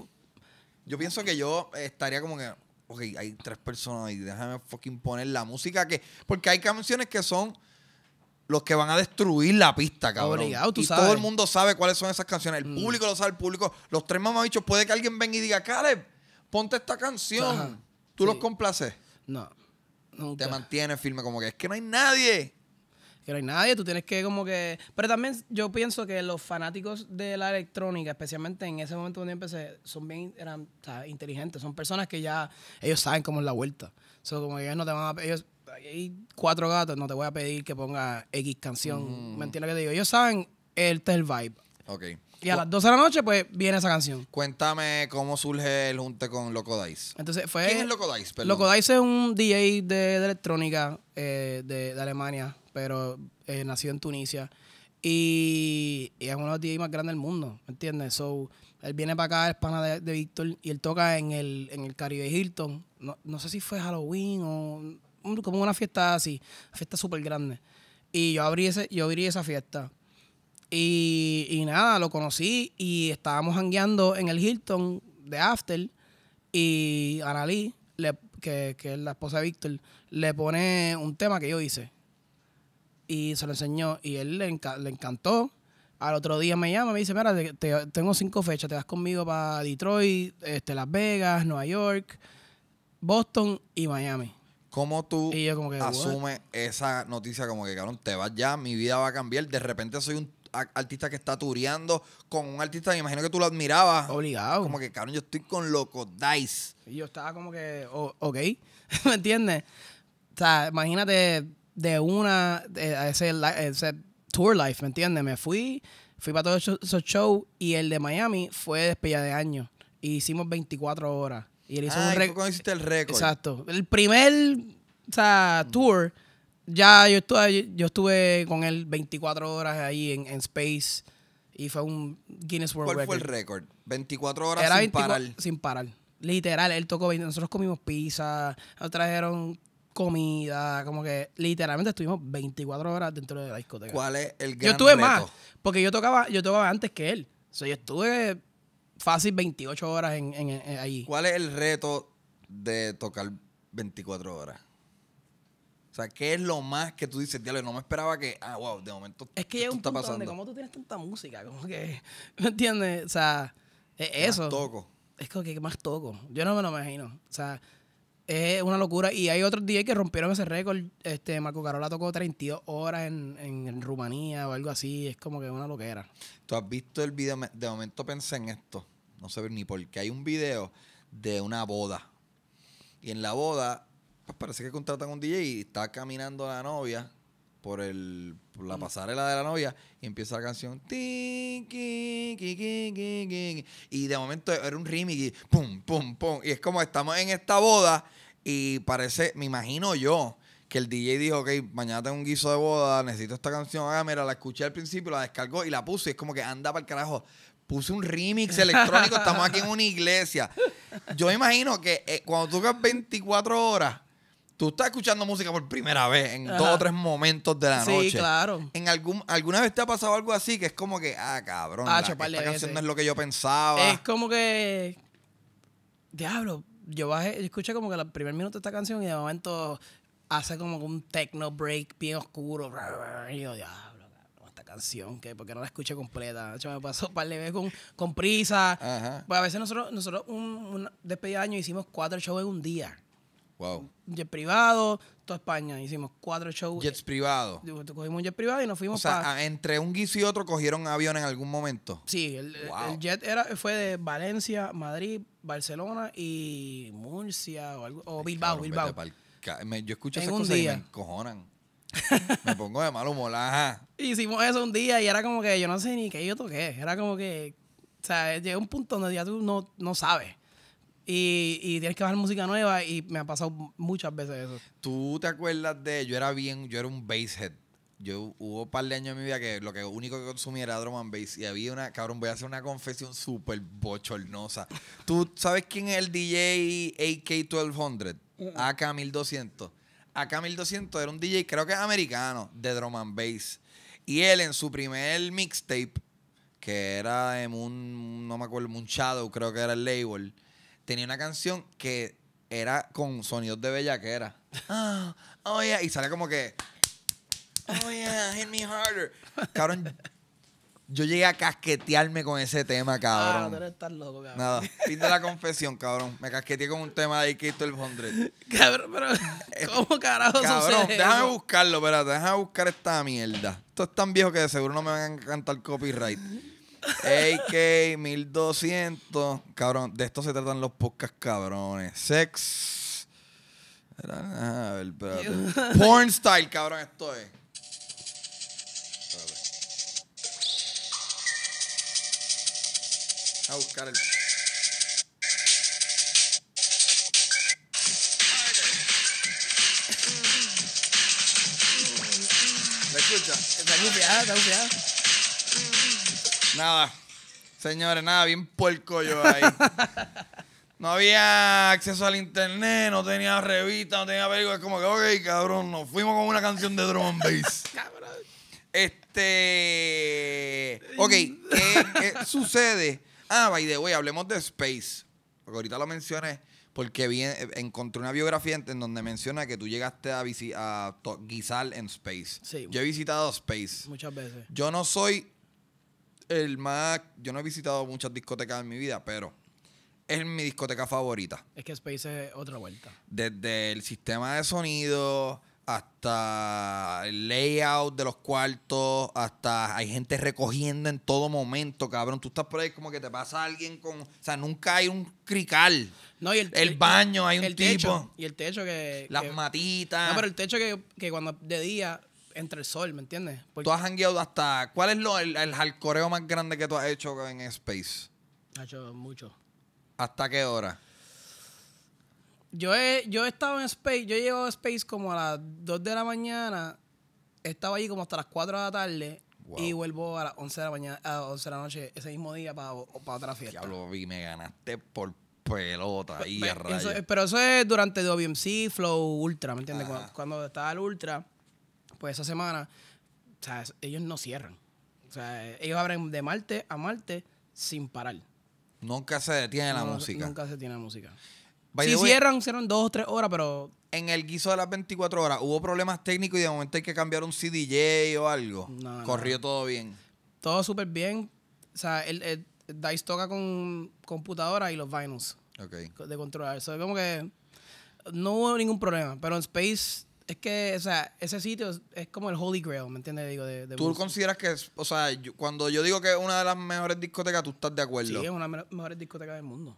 Yo pienso que yo estaría como que ok, hay tres personas y déjame fucking poner la música que. Porque hay canciones que son los que van a destruir la pista, cabrón. y todo el mundo sabe cuáles son esas canciones. El mm. público lo sabe, el público. Los tres mamabichos, puede que alguien venga y diga, Caleb, ponte esta canción. ¿Tú los complaces? No. Te mantienes firme, como que es que no hay nadie que no hay nadie, tú tienes que como que... Pero también yo pienso que los fanáticos de la electrónica, especialmente en ese momento donde empecé, son bien eran, inteligentes, son personas que ya ellos saben cómo es la vuelta. So, como que ellos no te van a... Ellos, hay cuatro gatos, no te voy a pedir que ponga X canción, mentira ¿me entiendes lo que te digo? Ellos saben, este es el vibe. Ok. Y a las 12 de la noche, pues, viene esa canción. Cuéntame cómo surge el junte con Loco Dice. Entonces, fue, ¿Quién es Loco Dice? Loco Dice es un DJ de, electrónica eh, de, de, Alemania, pero eh, nació en Tunisia. Y, es uno de los DJs más grandes del mundo, ¿me entiendes? él viene para acá, es pana de, Víctor, y él toca en el, en el Caribe Hilton. No, no sé si fue Halloween o como una fiesta así, fiesta súper grande. Y yo abrí, yo abrí esa fiesta. Y, nada, lo conocí y estábamos hangueando en el Hilton de After y Analí, que, es la esposa de Víctor, le pone un tema que yo hice y se lo enseñó y él le, encantó. Al otro día me llama, y me dice, mira, te, tengo cinco fechas, te vas conmigo para Detroit, este, Las Vegas, Nueva York, Boston y Miami. ¿Cómo tú asumes esa noticia como que, cabrón, te vas ya, mi vida va a cambiar, de repente soy un artista que está tureando con un artista, me imagino que tú lo admirabas. Obligado. Como que, cabrón, yo estoy con Loco Dice. Y yo estaba como que, ok, ¿me entiendes? O sea, imagínate de una, ese, tour life, ¿me entiendes? Me fui, fui para todos esos shows y el de Miami fue despedida de año. hicimos 24 horas. Y él hizo un ah, récord. hiciste el récord? Exacto. El primer o sea, tour ya yo estuve, con él 24 horas ahí en, Space y fue un Guinness World Record. ¿Cuál fue el récord? 24 horas sin parar. Sin parar. Literal, él tocó Nosotros comimos pizza, nos trajeron comida, como que literalmente estuvimos 24 horas dentro de la discoteca. ¿Cuál es el gran Yo estuve más, porque yo tocaba, yo tocaba antes que él. O sea, yo estuve fácil 28 horas en ahí. ¿Cuál es el reto de tocar 24 horas? sea, ¿qué es lo más que tú dices, diablo? No me esperaba que, ah, wow, de momento. Es que ya un ¿cómo tú tienes tanta música? Como que, ¿me entiendes? O sea, e-, eso. Más toco. Es como que más toco. Yo no me lo imagino. O sea, es una locura. Y hay otros días que rompieron ese récord. Este, Marco Carola tocó 32 horas en, en, en Rumanía o algo así. Es como que una loquera. Tú has visto el video, de momento pensé en esto. No sé ni por qué. Hay un video de una boda. Y en la boda pues, parece que contratan a un DJ y está caminando la novia por el la mm. pasarela de la novia y empieza la canción y de momento era un remix y pum pum pum y es como estamos en esta boda y parece me imagino yo que el DJ dijo, ok, mañana tengo un guiso de boda, necesito esta canción, ah, mira, la escuché al principio, la descargó y la puse, y es como que anda para el carajo, puse un remix electrónico, estamos aquí en una iglesia. Yo imagino que eh, cuando tú 24 horas, tú estás escuchando música por primera vez en dos o tres momentos de la noche. Sí, claro. ¿En algún, ¿Alguna vez te ha pasado algo así que es como que, ah, cabrón, esta canción no es lo que yo pensaba? Es como que, diablo, yo bajé, escuché como que el primer minuto de esta canción y de momento hace como un techno break bien oscuro. Y yo, diablo canción, que porque no la escuché completa. me pasó un par de veces con, prisa. Pues a veces nosotros, nosotros un, un despedida de año hicimos cuatro shows en un día. Wow. Jet privado, toda España. Hicimos cuatro shows. Jets privado. Cogimos un jet privado y nos fuimos O sea, entre un guiso y otro cogieron avión en algún momento. Sí, el, jet era, fue de Valencia, Madrid, Barcelona y Murcia o, algo, o Bilbao, Bilbao. yo escucho esas cosas y me encojonan. me pongo de mal humor, Hicimos eso un día y era como que yo no sé ni qué yo toqué. Era como que, o sea, a un punto donde ya tú no, no sabes. Y, tienes que bajar música nueva y me ha pasado muchas veces eso. ¿Tú te acuerdas de, yo era bien, yo era un basshead. Yo hubo un par de años en mi vida que lo que único que consumía era drum and bass y había una, cabrón, voy a hacer una confesión súper bochornosa. ¿Tú sabes quién es el DJ AK1200? AK1200. AK1200 era un DJ, creo que es americano, de drum and bass. Y él en su primer mixtape, que era en un, no me acuerdo, un Shadow, creo que era el label tenía una canción que era con sonidos de bellaquera. Ah, oh, yeah. Y sale como que. Oh yeah, hit me harder. Cabrón, yo llegué a casquetearme con ese tema, ah, cabrón. Ah, pero loco, cabrón. Nada, fin de la confesión, cabrón. Me casqueteé con un tema de Ikeito el bondre. Cabrón, pero eh, ¿cómo carajo Cabrón, déjame buscarlo, espérate, déjame buscar esta mierda. Esto es tan viejo que seguro no me van a cantar copyright. AK 1200. Cabrón, de esto se tratan los podcasts, cabrones. Sex. A Porn style, cabrón, esto es. A buscar el. ¿Me escucha? Está gufiada, está gufiada. Nada. Señores, nada, bien puerco yo ahí. No había acceso al internet, no tenía revista, no tenía Es Como que, ok, cabrón, nos fuimos con una canción de drum bass. este. Ok, ¿qué, sucede? Ah, by the way, hablemos de Space. Porque ahorita lo mencioné, porque encontré una biografía en donde menciona que tú llegaste a, a guisar en Space. Sí. Yo he visitado Space. Muchas veces. Yo no soy el más. Yo no he visitado muchas discotecas en mi vida, pero es mi discoteca favorita. Es que Space es otra vuelta. Desde el sistema de sonido hasta el layout de los cuartos, hasta hay gente recogiendo en todo momento, cabrón. Tú estás por ahí como que te pasa alguien con... O sea, nunca hay un crical. No, y el, el baño, hay un tipo... Y el techo que... Las matitas. No, pero el techo que, que cuando de día entre el sol, ¿me entiendes? Pues, tú has hangueado hasta. ¿Cuál es lo, el, hardcoreo más grande que tú has hecho en Space? Ha hecho mucho. ¿Hasta qué hora? Yo he, yo he estado en Space, yo llego a Space como a las 2 de la mañana, estaba allí como hasta las 4 de la tarde y vuelvo a las 11 de la mañana, a 11 de la noche ese mismo día para, para otra fiesta. lo vi, me ganaste por pelota ahí, pero, pero eso es durante WMC, Flow Ultra, ¿me entiendes? Cuando, cuando estaba el Ultra, pues esa semana, o sea, ellos no cierran. O sea, ellos abren de martes a martes sin parar. Nunca se detiene la música. Nunca se detiene la música. Si cierran, cierran dos o tres horas, pero. En el guiso de las 24 horas, ¿hubo problemas técnicos y de momento hay que cambiar un CDJ o algo? Corrió todo bien. Todo súper bien. O sea, el, Dice toca con computadora y los vinyls. Ok. De controlar. Eso es como que. No hubo ningún problema, pero en Space es que, o sea, ese sitio es, como el Holy Grail, ¿me entiendes? Digo, de, ¿Tú consideras que, es, o sea, cuando yo digo que es una de las mejores discotecas, tú estás de acuerdo? Sí, es una de las mejores discotecas del mundo.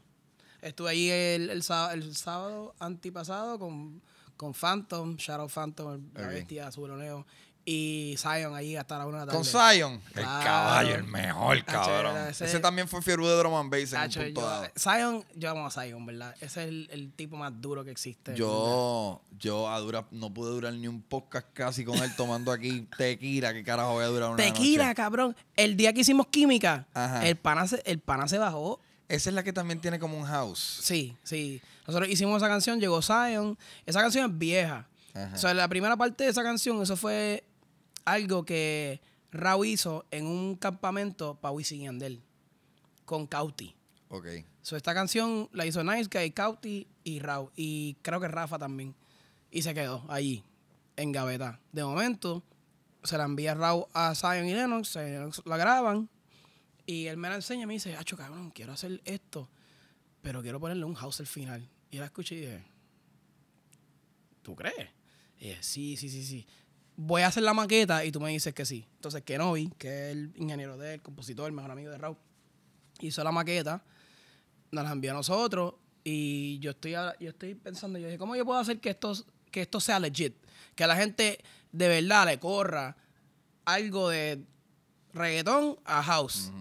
Estuve ahí el, sábado antipasado con, con Phantom, Shadow Phantom, la bestia, Azuloneo, y Zion ahí hasta la una de la tarde. ¿Con Zion? El caballo, el mejor, cabrón. ese, también fue fieru de drum and bass en un punto dado. Zion, yo amo a Zion, ¿verdad? Ese es el, tipo más duro que existe. Yo, yo a dura, no pude durar ni un podcast casi con él tomando aquí tequila. ¿Qué carajo voy a durar una Tequila, cabrón. El día que hicimos química, el pana se, el pana bajó esa es la que también tiene como un house. Sí, sí. Nosotros hicimos esa canción, llegó Zion. Esa canción es vieja. O sea, la primera parte de esa canción, eso fue algo que Rau hizo en un campamento para Wisin y Andel con Cauti. Ok. So, esta canción la hizo Nice Guy, Cauti y Rau Y creo que Rafa también. Y se quedó allí, en gaveta. De momento, se la envía Rau a Zion y Lennox, la graban. Y él me la enseña y me dice, acho cabrón, quiero hacer esto, pero quiero ponerle un house al final. Y la escuché y dije, ¿tú crees? Y dije, sí, sí, sí, sí voy a hacer la maqueta y tú me dices que sí. Entonces Kenobi, que es el ingeniero del compositor, el mejor amigo de Raúl, hizo la maqueta, nos la envió a nosotros y yo estoy, yo estoy pensando, yo dije, ¿cómo yo puedo hacer que esto, que esto sea legit? Que a la gente de verdad le corra algo de reggaetón a house.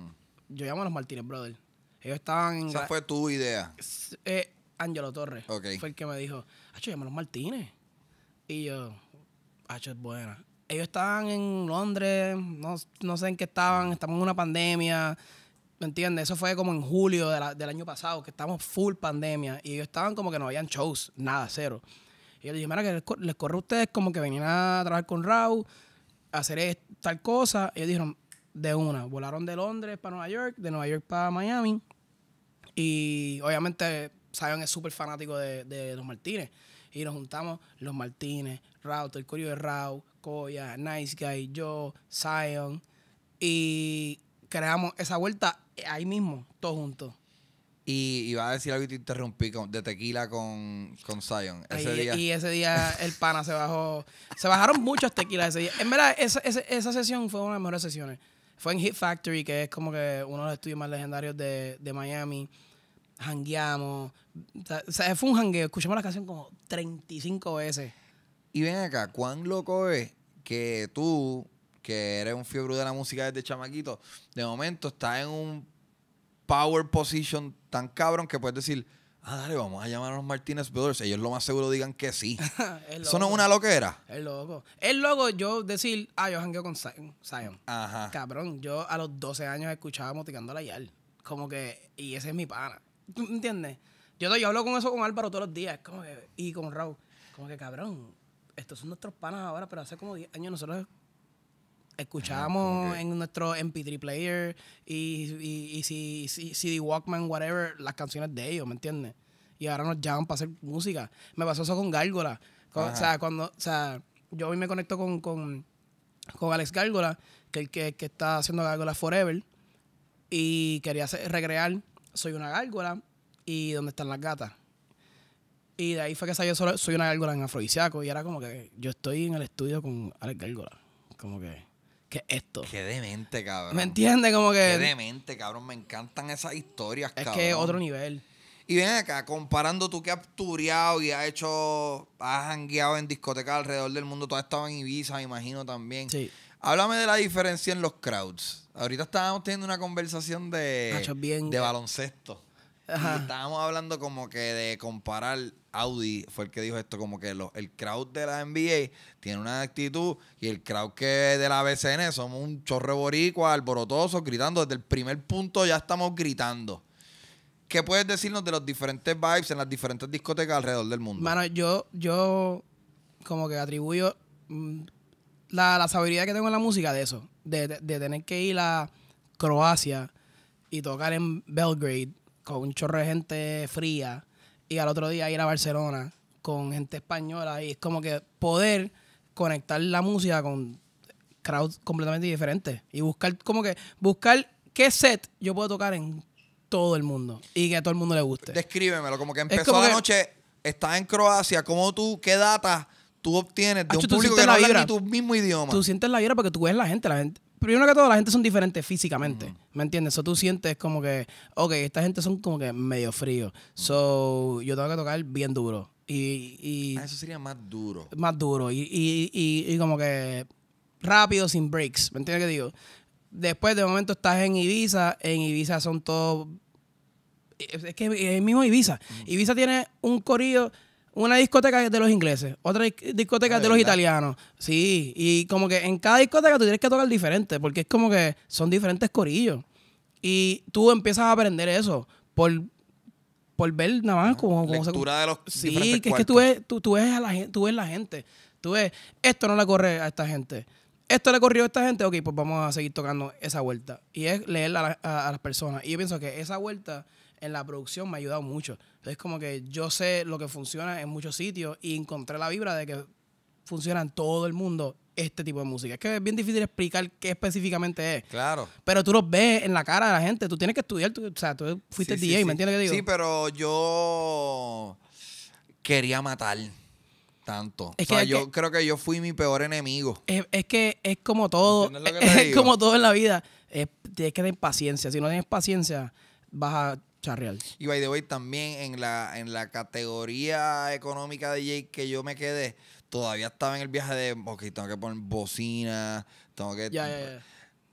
Yo llamo a los Martínez brother. Ellos estaban... Esa fue tu idea. Eh, Angelo Torres fue el que me dijo, ah, yo llamo a los Martínez. Y yo, H es buena. Ellos estaban en Londres, no, no, sé en qué estaban, estamos en una pandemia. ¿Me entiendes? Eso fue como en julio del año pasado, que estamos full pandemia. Y ellos estaban como que no habían shows, nada, cero. Y yo dije, mira, que les, corre a ustedes como que venían a trabajar con Raúl, hacer tal cosa. Y ellos dijeron, de una. Volaron de Londres para Nueva York, de Nueva York para Miami. Y obviamente saben es súper fanático de, de, los Martínez y nos juntamos los Martínez, Rao, el Curio de Rao, Coya Nice Guy, yo, Zion y creamos esa vuelta ahí mismo, todos juntos. Y iba a decir algo y te interrumpí con, de tequila con, con Zion. Ese y, día. y ese día el pana se bajó. Se bajaron muchos tequilas ese día. En verdad, esa, sesión fue una de las mejores sesiones. Fue en Hit Factory, que es como que uno de los estudios más legendarios de, de Miami jangueamos. O sea, fue un jangueo. Escuchamos la canción como 35 veces. Y ven acá, ¿cuán loco es que tú, que eres un fiebre de la música desde chamaquito, de momento estás en un power position tan cabrón que puedes decir, ah, dale, vamos a llamar a los Martínez Brothers. Ellos lo más seguro digan que sí. Eso no es una loquera. Es loco. Es loco yo decir, ah, yo jangueo con Zion. Ajá. Cabrón, yo a los 12 años escuchaba Moticando la Yal. Como que, y ese es mi pana me entiendes? Yo, yo hablo con eso con Álvaro todos los días. Como que, y con Raúl. Como que, cabrón, estos son nuestros panas ahora, pero hace como 10 años nosotros escuchábamos en nuestro MP3 player y, y, y CD Walkman, whatever, las canciones de ellos, ¿me entiendes? Y ahora nos llaman para hacer música. Me pasó eso con Gárgola. o sea, cuando, o sea, yo hoy me conecto con, con, con Alex Gárgola, que el que, está haciendo Gárgola Forever, y quería hacer, recrear soy una gárgola y dónde están las gatas. Y de ahí fue que salió soy una gárgola en afrodisiaco y era como que yo estoy en el estudio con Alex Gárgola. Como que, ¿qué es esto? Qué demente, cabrón. ¿Me entiendes? Como que... Qué demente, cabrón. Me encantan esas historias, es cabrón. Es que otro nivel. Y ven acá, comparando tú que has tureado y has hecho, has hangueado en discotecas alrededor del mundo, todo has estado en Ibiza, me imagino también. Sí. Háblame de la diferencia en los crowds. Ahorita estábamos teniendo una conversación de, ah, de eh. baloncesto. estábamos hablando como que de comparar Audi, fue el que dijo esto, como que el crowd de la NBA tiene una actitud y el crowd que de la BCN somos un chorre boricua, alborotoso, gritando. Desde el primer punto ya estamos gritando. ¿Qué puedes decirnos de los diferentes vibes en las diferentes discotecas alrededor del mundo? Bueno, yo, yo como que atribuyo mm, la, sabiduría que tengo en la música de eso, de, tener que ir a Croacia y tocar en Belgrade con un chorro de gente fría y al otro día ir a Barcelona con gente española y es como que poder conectar la música con crowds completamente diferentes y buscar como que buscar qué set yo puedo tocar en todo el mundo y que a todo el mundo le guste. Descríbemelo, como que empezó la noche, está en Croacia, ¿cómo tú, qué data tú obtienes de un público que no habla tu mismo idioma. Tú sientes la vibra porque tú ves la gente, la gente. Primero que todo, la gente son diferentes físicamente, ¿me entiendes? Eso tú sientes como que, ok, esta gente son como que medio frío. So, yo tengo que tocar bien duro. Y, ah, eso sería más duro. Más duro. Y, y, y, como que rápido, sin breaks, ¿me entiendes qué digo? Después, de momento, estás en Ibiza. En Ibiza son todos... Es que es el mismo Ibiza. Ibiza tiene un corillo una discoteca de los ingleses, otra discoteca ah, de los italianos. Sí, y como que en cada discoteca tú tienes que tocar diferente, porque es como que son diferentes corillos. Y tú empiezas a aprender eso por, por ver nada más como, como Lectura de los Sí, que es que tú ves, tú, ves a la, gente. Tú ves, esto no le corre a esta gente esto le corrió a esta gente, ok, pues vamos a seguir tocando esa vuelta. Y es leer a, las personas. Y yo pienso que esa vuelta en la producción me ha ayudado mucho. Es como que yo sé lo que funciona en muchos sitios y encontré la vibra de que funciona en todo el mundo este tipo de música. Es que es bien difícil explicar qué específicamente es. Claro. Pero tú lo ves en la cara de la gente. Tú tienes que estudiar. Tú, o sea, tú fuiste sí, DJ, ¿me entiendes lo que digo? Sí, pero yo quería matar tanto. o sea, yo creo que yo fui mi peor enemigo. Es, que es como todo. Es, como todo en la vida. tienes que tener paciencia. Si no tienes paciencia, vas a y by the way, también en la, en la categoría económica de Jake que yo me quedé, todavía estaba en el viaje de, ok, tengo que poner bocina, tengo que...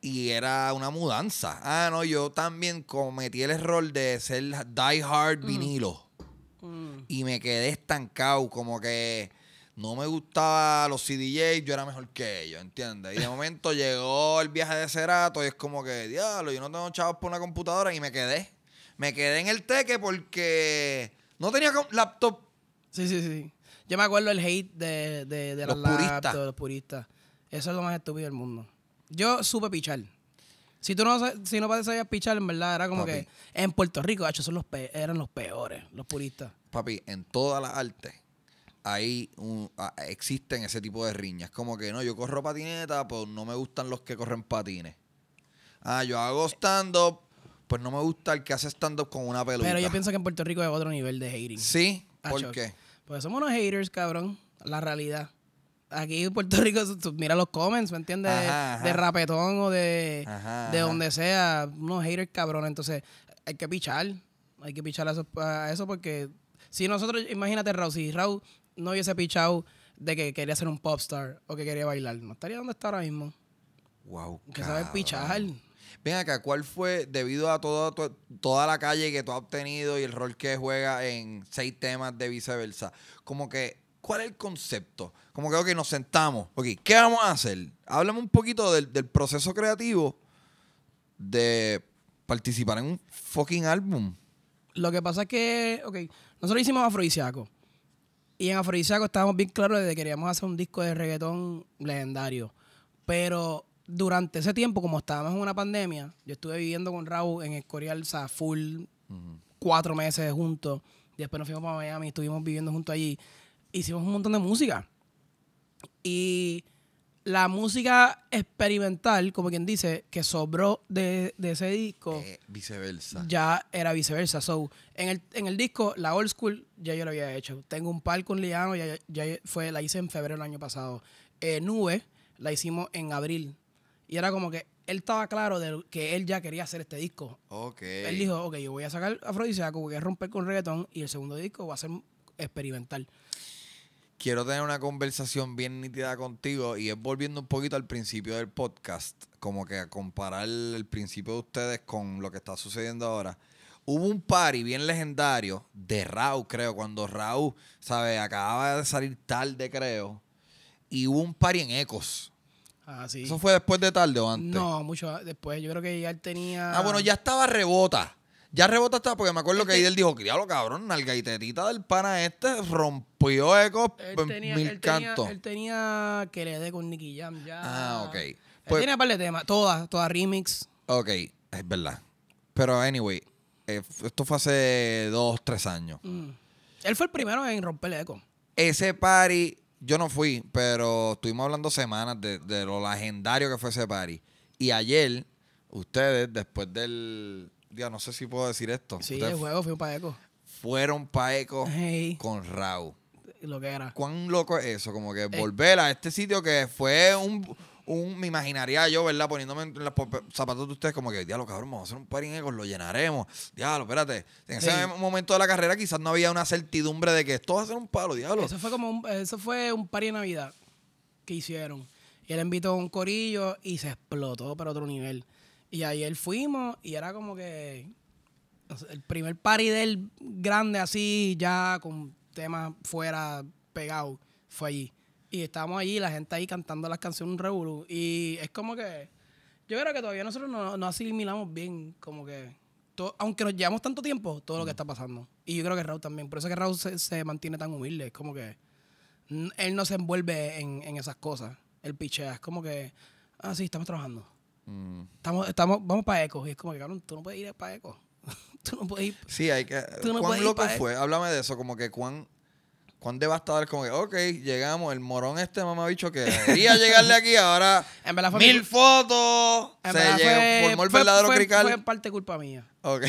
Y era una mudanza. Ah, no, yo también cometí el error de ser diehard mm. vinilo. Mm. Y me quedé estancado, como que no me gustaba los CDJ, yo era mejor que ellos, ¿entiendes? Y de momento llegó el viaje de Cerato y es como que, diablo, yo no tengo chavos por una computadora y me quedé. Me quedé en el teque porque no tenía laptop. Sí, sí, sí. Yo me acuerdo el hate de, de, los, puristas. los puristas. Eso es lo más estúpido del mundo. Yo supe pichar. Si tú no, si no sabías pichar, en verdad, era como que en Puerto Rico, hecho, son los eran los peores, los puristas. Papi, en todas las artes ahí existen ese tipo de riñas. Como que no, yo corro patineta, pues no me gustan los que corren patines. Ah, yo hago stand pues no me gusta el que hace stand-up con una peluca. Pero yo pienso que en Puerto Rico hay otro nivel de hating. ¿Sí? ¿Por qué? Pues somos unos haters, cabrón. La realidad. Aquí en Puerto Rico, mira los comments, ¿me entiendes? De rapetón o de, de donde sea. Unos haters, cabrón. Entonces, hay que pichar. Hay que pichar a eso, porque si nosotros, imagínate, Raúl, si Raúl no hubiese pichado de que quería ser un popstar o que quería bailar, no estaría donde está ahora mismo. Wow. Que sabe pichar. Ven acá, ¿cuál fue, debido a todo, toda la calle que tú has obtenido y el rol que juega en seis temas de viceversa, como que, ¿cuál es el concepto? Como que, ok, nos sentamos, ok, ¿qué vamos a hacer? Háblame un poquito del, proceso creativo de participar en un fucking álbum. Lo que pasa es que, ok, nosotros hicimos Afrodisiaco. Y en Afrodisiaco estábamos bien claros de que queríamos hacer un disco de reggaetón legendario. Pero durante ese tiempo, como estábamos en una pandemia, yo estuve viviendo con Raúl en el Coreal, full, cuatro meses juntos. Después nos fuimos para Miami, estuvimos viviendo juntos allí. Hicimos un montón de música. Y la música experimental, como quien dice, que sobró de, ese disco. Eh, viceversa. Ya era viceversa. So, en el, en el disco, la old school, ya yo lo había hecho. Tengo un palco con Liano, ya, fue, la hice en febrero del año pasado. Eh, Nube, la hicimos en abril y era como que él estaba claro de que él ya quería hacer este disco. Él dijo, ok, yo voy a sacar Afrodisíaco, voy a romper con reggaetón y el segundo disco va a ser experimental. Quiero tener una conversación bien nítida contigo y es volviendo un poquito al principio del podcast, como que a comparar el principio de ustedes con lo que está sucediendo ahora hubo un party bien legendario de Raúl, creo, cuando Raúl, ¿sabes? Acababa de salir tarde, creo. Y hubo un party en Ecos. Ah, ¿Eso fue después de tarde o antes? No, mucho después. Yo creo que ya él tenía. Ah, bueno, ya estaba rebota. Ya rebota estaba, porque me acuerdo que ahí él dijo, diablo cabrón, nalga y del pana este rompió eco pues, mil cantos. él tenía que le dé con Nicky Jam ya. Ah, ok. Pues, él tiene un par de temas, todas, todas remix. Ok, es verdad. Pero anyway, eh, esto fue hace dos, tres años. Mm. Él fue el primero en romper eco. Ese party yo no fui, pero estuvimos hablando semanas de, lo legendario que fue ese party. Y ayer, ustedes, después del. Ya no sé si puedo decir esto. Sí, el juego fue un paeco. Fueron paeco con Raúl. Lo que era. ¿Cuán loco es eso? Como que eh. volver a este sitio que fue un un, me imaginaría yo, ¿verdad? Poniéndome en los zapatos de ustedes, como que, diablo, cabrón, vamos a hacer un par Ego, lo llenaremos. Diablo, espérate. En ese momento de la carrera quizás no había una certidumbre de que esto va a ser un palo, diablo. Eso fue como un, eso fue un par de Navidad que hicieron. Y él invitó a un corillo y se explotó para otro nivel. Y ahí él fuimos y era como que el primer party del grande así, ya con temas fuera pegado fue allí y estábamos allí, la gente ahí cantando las canciones un revolú. Y es como que. Yo creo que todavía nosotros no, no asimilamos bien, como que. aunque nos llevamos tanto tiempo, todo lo que está pasando. Y yo creo que Raúl también. Por eso que Raúl se, mantiene tan humilde. Es como que. Él no se envuelve en, en esas cosas. El pichea. Es como que. Ah, sí, estamos trabajando. Mm. Estamos, estamos, vamos para Eco. Y es como que, cabrón, tú no puedes ir para Eco. tú no puedes ir. Sí, hay que. ¿Cuán loco fue? Háblame de eso. Como que, ¿cuán cuán devastador como que, ok, llegamos, el morón este dicho que quería llegarle aquí, ahora mil fotos, se verdad llegó, formó el verdadero fue- crical. fue parte culpa mía. Ok.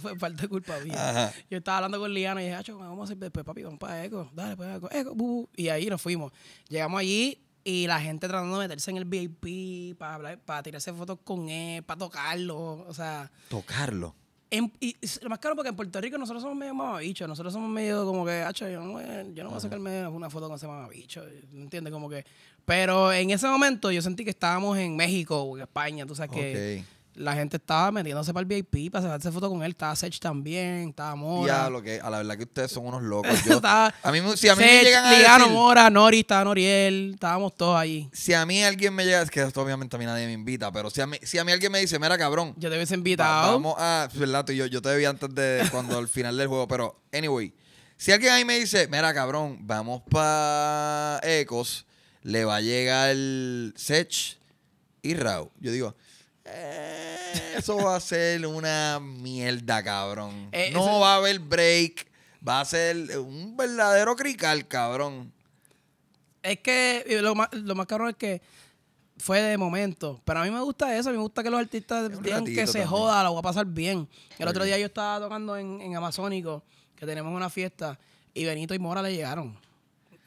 Fue en parte culpa mía. Yo estaba hablando con Liana y dije, "Acho, vamos a hacer después, papi, vamos para Eco. Dale, pues Eco, Eco, Y ahí nos fuimos. Llegamos allí y la gente tratando de meterse en el VIP para para tirarse fotos con él, para tocarlo. O sea, Tocarlo y lo más caro porque en Puerto Rico nosotros somos medio mamabichos. Nosotros somos medio como que, hacha yo no, voy, a sacarme una foto con ese mamabicho. ¿Entiendes? Como que. Pero en ese momento yo sentí que estábamos en México o en España, tú sabes okay. que la gente estaba metiéndose para el VIP para sacarse foto con él. Estaba Sech también, estaba Mora. Ya, lo que, a la verdad que ustedes son unos locos. Yo, a mí, si a mí me llegan a Mora, Nori, estaba Noriel, estábamos todos ahí. Si a mí alguien me llega, es que esto obviamente a mí nadie me invita, pero si a mí, si a mí alguien me dice, mira cabrón. Yo te hubiese invitado. vamos a, pues, verdad, yo, yo te vi antes de cuando al final del juego, pero anyway. Si alguien ahí me dice, mira cabrón, vamos para Ecos, le va a llegar Sech y Rao. Yo digo, eso va a ser una mierda, cabrón. Eh, no va a haber break. Va a ser un verdadero crical, cabrón. Es que lo más, lo cabrón es que fue de momento. Pero a mí me gusta eso. me gusta que los artistas digan que se joda, lo va a pasar bien. El otro día yo estaba tocando en, Amazónico, que tenemos una fiesta, y Benito y Mora le llegaron.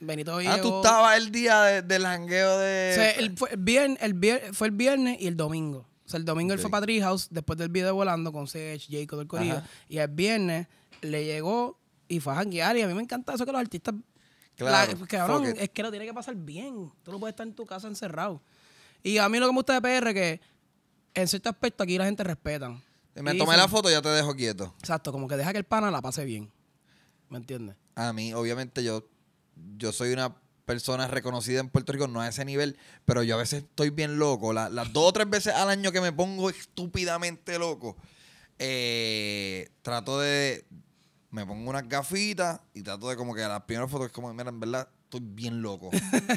Benito y Ah, tú estabas el día del jangueo de. el, fue el viernes y el domingo sea, el domingo él fue para House después del video volando con Sech, Jacob, del Corillo. Y el viernes le llegó y fue a janguear. Y a mí me encanta eso que los artistas. Claro. Pues, es que lo tiene que pasar bien. Tú no puedes estar en tu casa encerrado. Y a mí lo que me gusta de PR es que en cierto aspecto aquí la gente respetan. Me tomé la foto y ya te dejo quieto. Exacto, como que deja que el pana la pase bien. ¿Me entiendes? A mí, obviamente, yo, yo soy una personas reconocidas en Puerto Rico, no a ese nivel, pero yo a veces estoy bien loco. las dos o tres veces al año que me pongo estúpidamente loco, eh, trato de. Me pongo unas gafitas y trato de como que a las primeras fotos es como, mira, en verdad, estoy bien loco.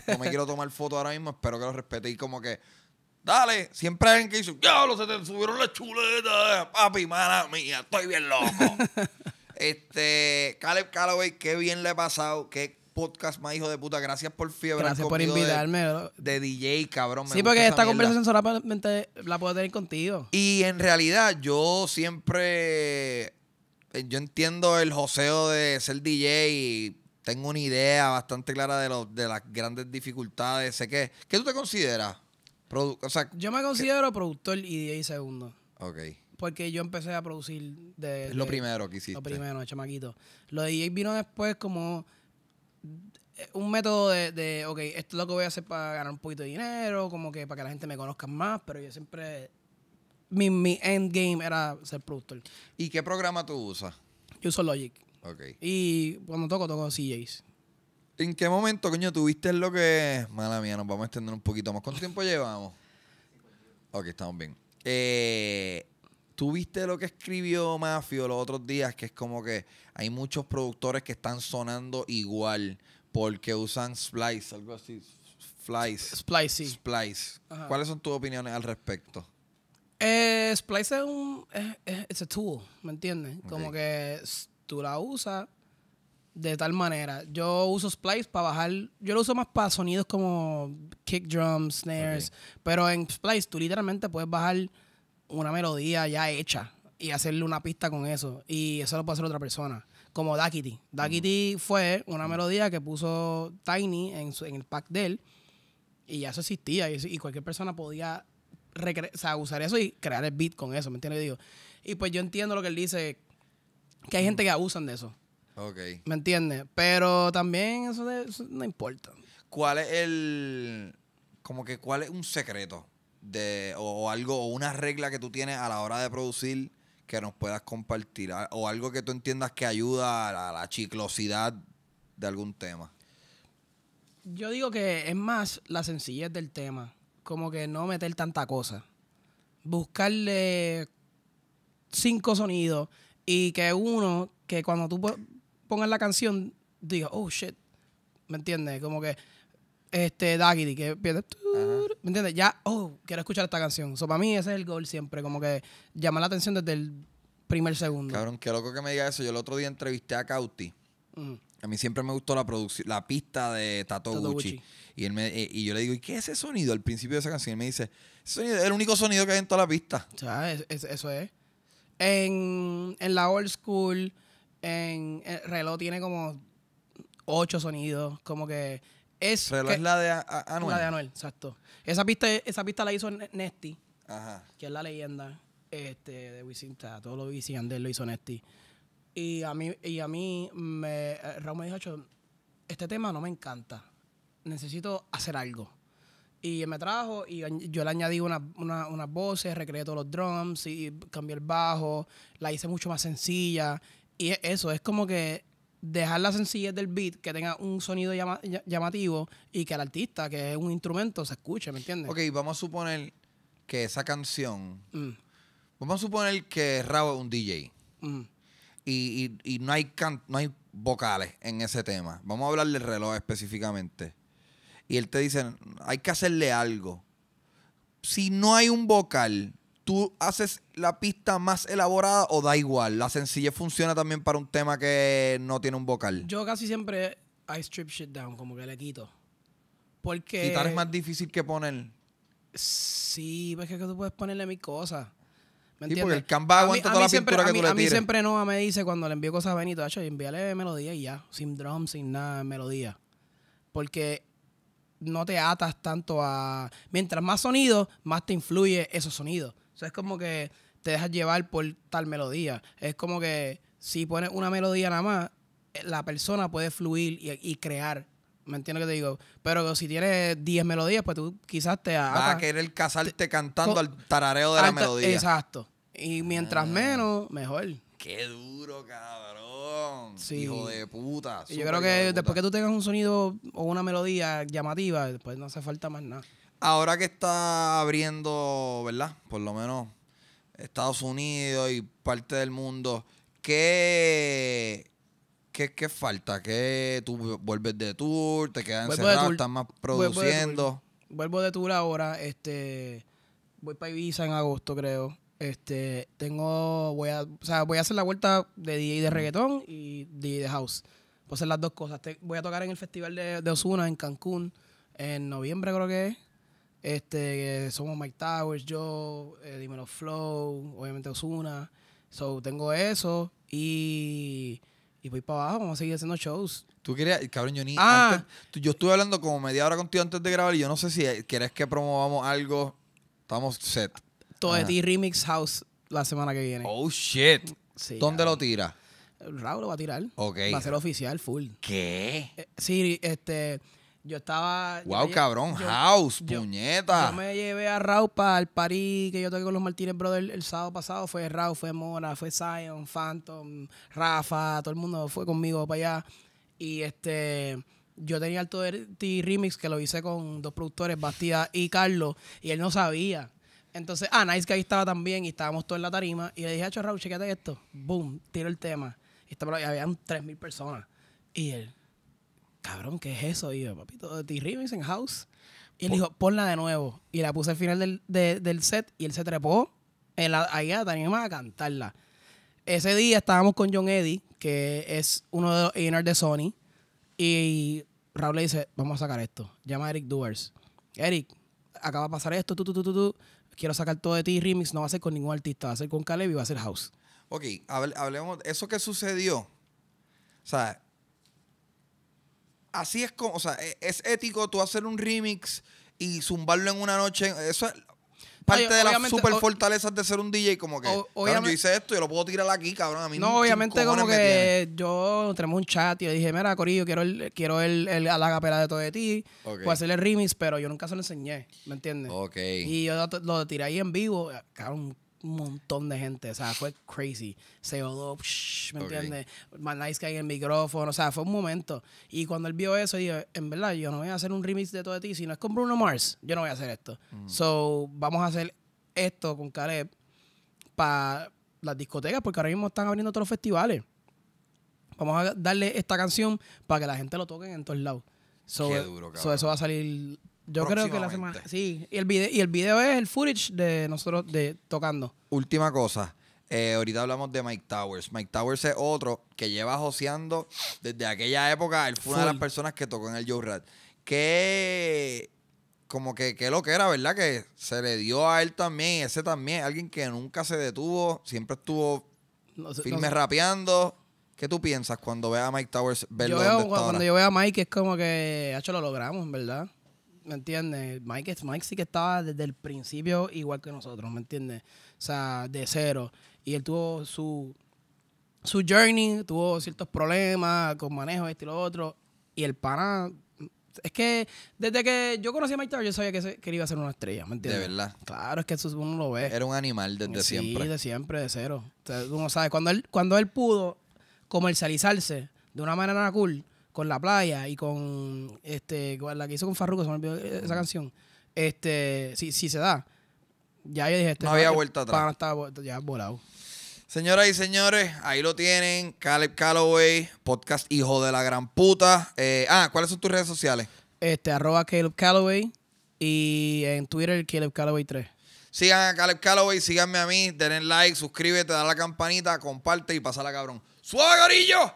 No me quiero tomar foto ahora mismo, espero que lo respete. Y como que, dale, siempre hay alguien que dice, diablo, se te subieron las chuletas, papi, mala mía, estoy bien loco. este, Caleb Calloway, qué bien le ha pasado, qué podcast más hijo de puta. Gracias por fiebre. Gracias por invitarme. De, DJ, cabrón. sí, porque esta conversación solamente la puedo tener contigo. Y en realidad, yo siempre. Eh, yo entiendo el joseo de ser DJ y tengo una idea bastante clara de, de las grandes dificultades. Sé que. ¿Qué tú te consideras? yo me considero productor y DJ segundo. Ok. Porque yo empecé a producir de. lo primero que hiciste. Lo primero, chamaquito. Lo de DJ vino después como un método de, ok, esto es lo que voy a hacer para ganar un poquito de dinero, como que para que la gente me conozca más, pero yo siempre, mi, mi endgame era ser productor. ¿Y qué programa tú usas? Yo uso Logic. Ok. Y cuando toco, toco CJs. ¿En qué momento, coño, tuviste lo que... Mala mía, nos vamos a extender un poquito más. ¿Cuánto tiempo llevamos? Ok, estamos bien. Eh, tuviste lo que escribió Mafio los otros días? Que es como que hay muchos productores que están sonando igual porque usan splice, algo así. Splice. Splice, sí. ¿Cuáles son tus opiniones al respecto? Eh, splice es un. Es un tool, ¿me entiendes? Como que tú la usas de tal manera. Yo uso Splice para bajar, yo lo uso más para sonidos como kick drums, snares, pero en Splice tú literalmente puedes bajar una melodía ya hecha y hacerle una pista con eso y eso lo puede hacer otra persona como Duckity. Duckity fue una melodía que puso Tiny en, el pack de él y ya eso existía y, cualquier persona podía o sea, usar eso y crear el beat con eso, ¿me entiendes? y pues yo entiendo lo que él dice, que hay gente que abusan de eso. Ok. ¿Me entiendes? Pero también eso, no importa. ¿Cuál es el, como que cuál es un secreto de, o algo, o una regla que tú tienes a la hora de producir? que nos puedas compartir ah, o algo que tú entiendas que ayuda a la, chiclosidad de algún tema. Yo digo que es más la sencillez del tema, como que no meter tanta cosa. Buscarle cinco sonidos y que uno, que cuando tú pongas la canción, diga, oh shit, ¿me entiendes? Como que este, que empieza. ¿Me entiendes? Ya, oh, quiero escuchar esta canción. So, para mí ese es el gol siempre, como que llama la atención desde el primer segundo. Cabrón, qué loco que me diga eso. Yo el otro día entrevisté a Cauti. A mí siempre me gustó la producción, la pista de Tato, Gucci. Y, él me, y yo le digo, ¿y qué es ese sonido? Al principio de esa canción, él me dice, es el único sonido que hay en toda la pista. O eso es. En, en, la old school, en el reloj tiene como ocho sonidos, como que es Pero es la de Anuel. La de Anuel, exacto. Esa pista, esa pista la hizo Nesty, que es la leyenda este, de Wisin. Todo lo de lo hizo Nesty. Y a mí, y a mí me, eh, Raúl me dijo, este tema no me encanta. Necesito hacer algo. Y me trajo y yo le añadí unas una, voces, recreé todos los drums y cambié el bajo, la hice mucho más sencilla. Y e-, eso es como que dejar la sencillez del beat, que tenga un sonido llamativo y que el artista, que es un instrumento, se escuche, ¿me entiendes? Ok, vamos a suponer que esa canción. Mm. Vamos a suponer que Rao es un DJ. Mm. Y, no, hay no hay vocales en ese tema. Vamos a hablar del reloj específicamente. Y él te dice, hay que hacerle algo. Si no hay un vocal, tú haces la pista más elaborada o da igual. La sencilla funciona también para un tema que no tiene un vocal. Yo casi siempre I strip shit down, como que le quito. Porque. Quitar es más difícil que poner. Sí, pues que tú puedes ponerle mi cosas. entiendes? Sí, porque el Canva aguanta toda la siempre, pintura que le A mí siempre no, me dice cuando le envío cosas a Benito, hecho, envíale melodía y ya. Sin drums, sin nada, melodía. Porque no te atas tanto a... Mientras más sonido, más te influye esos sonidos. O sea, es como que te dejas llevar por tal melodía. Es como que si pones una melodía nada más, eh, la persona puede fluir y, crear. ¿Me entiendes lo que te digo? Pero si tienes 10 melodías, pues tú quizás te... Vas a querer casarte cantando al tarareo de la melodía. Exacto. Y mientras ah. menos, mejor. Qué duro, cabrón. Hijo de puta. yo creo que después que tú tengas un sonido o una melodía llamativa, después pues no hace falta más nada. Ahora que está abriendo, ¿verdad? Por lo menos Estados Unidos y parte del mundo, ¿qué, qué, falta? ¿Que tú vuelves de tour? ¿Te quedas encerrado? ¿Estás más produciendo? Vuelvo de, tour. ahora. este Voy para Ibiza en agosto, creo. Este, tengo, voy a, o sea, voy a hacer la vuelta de DJ de reggaetón y DJ de house. Voy a hacer las dos cosas. voy a tocar en el festival de, de Osuna en Cancún en noviembre, creo que es. Este, eh, somos Mike Towers, yo, eh, Dímelo Flow, obviamente Osuna. So, tengo eso y, y voy para abajo, vamos a seguir haciendo shows. Tú querías, cabrón, yo ni. Ah. yo estuve hablando como media hora contigo antes de grabar y yo no sé si quieres que promovamos algo. Estamos set. Todo de ti Remix House la semana que viene. Oh shit. ¿Dónde lo tira? Raúl lo va a tirar. Ok. Va a ser oficial, full. ¿Qué? Eh, sí, este. Yo estaba. ¡Wow, cabrón! ¡House! ¡Puñeta! Yo me llevé a Raúl para el París que yo toqué con los Martínez Brothers el sábado pasado. Fue Raúl, fue Mora, fue Zion, Phantom, Rafa, todo el mundo fue conmigo para allá. Y este. Yo tenía Alto t Remix que lo hice con dos productores, Bastida y Carlos, y él no sabía. Entonces, ah, Nice ahí estaba también y estábamos todos en la tarima. Y le dije a Raúl, chequete esto. Boom, tiro el tema. Y había 3.000 personas. Y él, cabrón, ¿qué es eso? Y papito, T. remix en House. Y él dijo, ponla de nuevo. Y la puse al final del, del set y él se trepó en la, ahí a a cantarla. Ese día estábamos con John Eddy, que es uno de los de Sony, y Raúl le dice, vamos a sacar esto. Llama a Eric Duers. Eric, acaba de pasar esto, tú, tú, tú, tú, Quiero sacar todo de ti, remix, no va a ser con ningún artista, va a ser con Caleb y va a ser House. Ok, hablemos, eso que sucedió, o sea, así es como, o sea, e, es ético tú hacer un remix y zumbarlo en una noche. Eso es parte de las super fortalezas de ser un DJ, como que o, yo hice esto y lo puedo tirar aquí, cabrón. mí no, obviamente como que yo tenemos un chat y dije, mira, Corillo, quiero el, quiero el, el de todo de ti, puedo hacerle el remix, pero yo nunca se lo enseñé, ¿me entiendes? Ok. Y yo lo, lo tiré ahí en vivo, cabrón, un montón de gente. O sea, fue crazy. Se 2 ¿me entiendes? que hay en el micrófono. O sea, fue un momento. Y cuando él vio eso, dije, en verdad, yo no voy a hacer un remix de todo de ti. Si no es con Bruno Mars, yo no voy a hacer esto. Mm. So, vamos a hacer esto con Caleb para las discotecas, porque ahora mismo están abriendo otros festivales. Vamos a darle esta canción para que la gente lo toque en todos lados. Qué duro, so eso va a salir yo creo que la semana. Sí, y el, video, y el video es el footage de nosotros de tocando. Última cosa. Eh, ahorita hablamos de Mike Towers. Mike Towers es otro que lleva joseando desde aquella época. Él fue una de las personas que tocó en el Joe Rat. Que como que, lo que era, ¿verdad? Que se le dio a él también, ese también, alguien que nunca se detuvo, siempre estuvo firme rapeando. ¿Qué tú piensas cuando veas a Mike Towers Cuando yo veo a Mike es como que, hecho, lo logramos, ¿verdad? ¿me entiendes? Mike, sí que estaba desde el principio igual que nosotros, ¿me entiendes? O sea, de cero. Y él tuvo su, su journey, tuvo ciertos problemas con manejo, este y lo otro. Y el pana es que desde que yo conocí a Mike Tower, yo sabía que, se, iba a ser una estrella, ¿me entiendes? De verdad. Claro, es que eso uno lo ve. Era un animal desde siempre. Sí, de siempre, de cero. uno sabe, cuando él, cuando él pudo comercializarse de una manera cool, con La Playa y con este la que hizo con Farruko, esa canción. Este, si, si se da, ya yo dije, este no había vuelta atrás. Estaba, ya volado. Señoras y señores, ahí lo tienen. Caleb Calloway, podcast hijo de la gran puta. Eh, ah, ¿cuáles son tus redes sociales? Este, arroba Caleb Calloway y en Twitter Caleb Calloway 3. Sigan a Caleb Calloway, síganme a mí, denle like, suscríbete, da la campanita, comparte y pasala cabrón. ¡Suave, gorillo!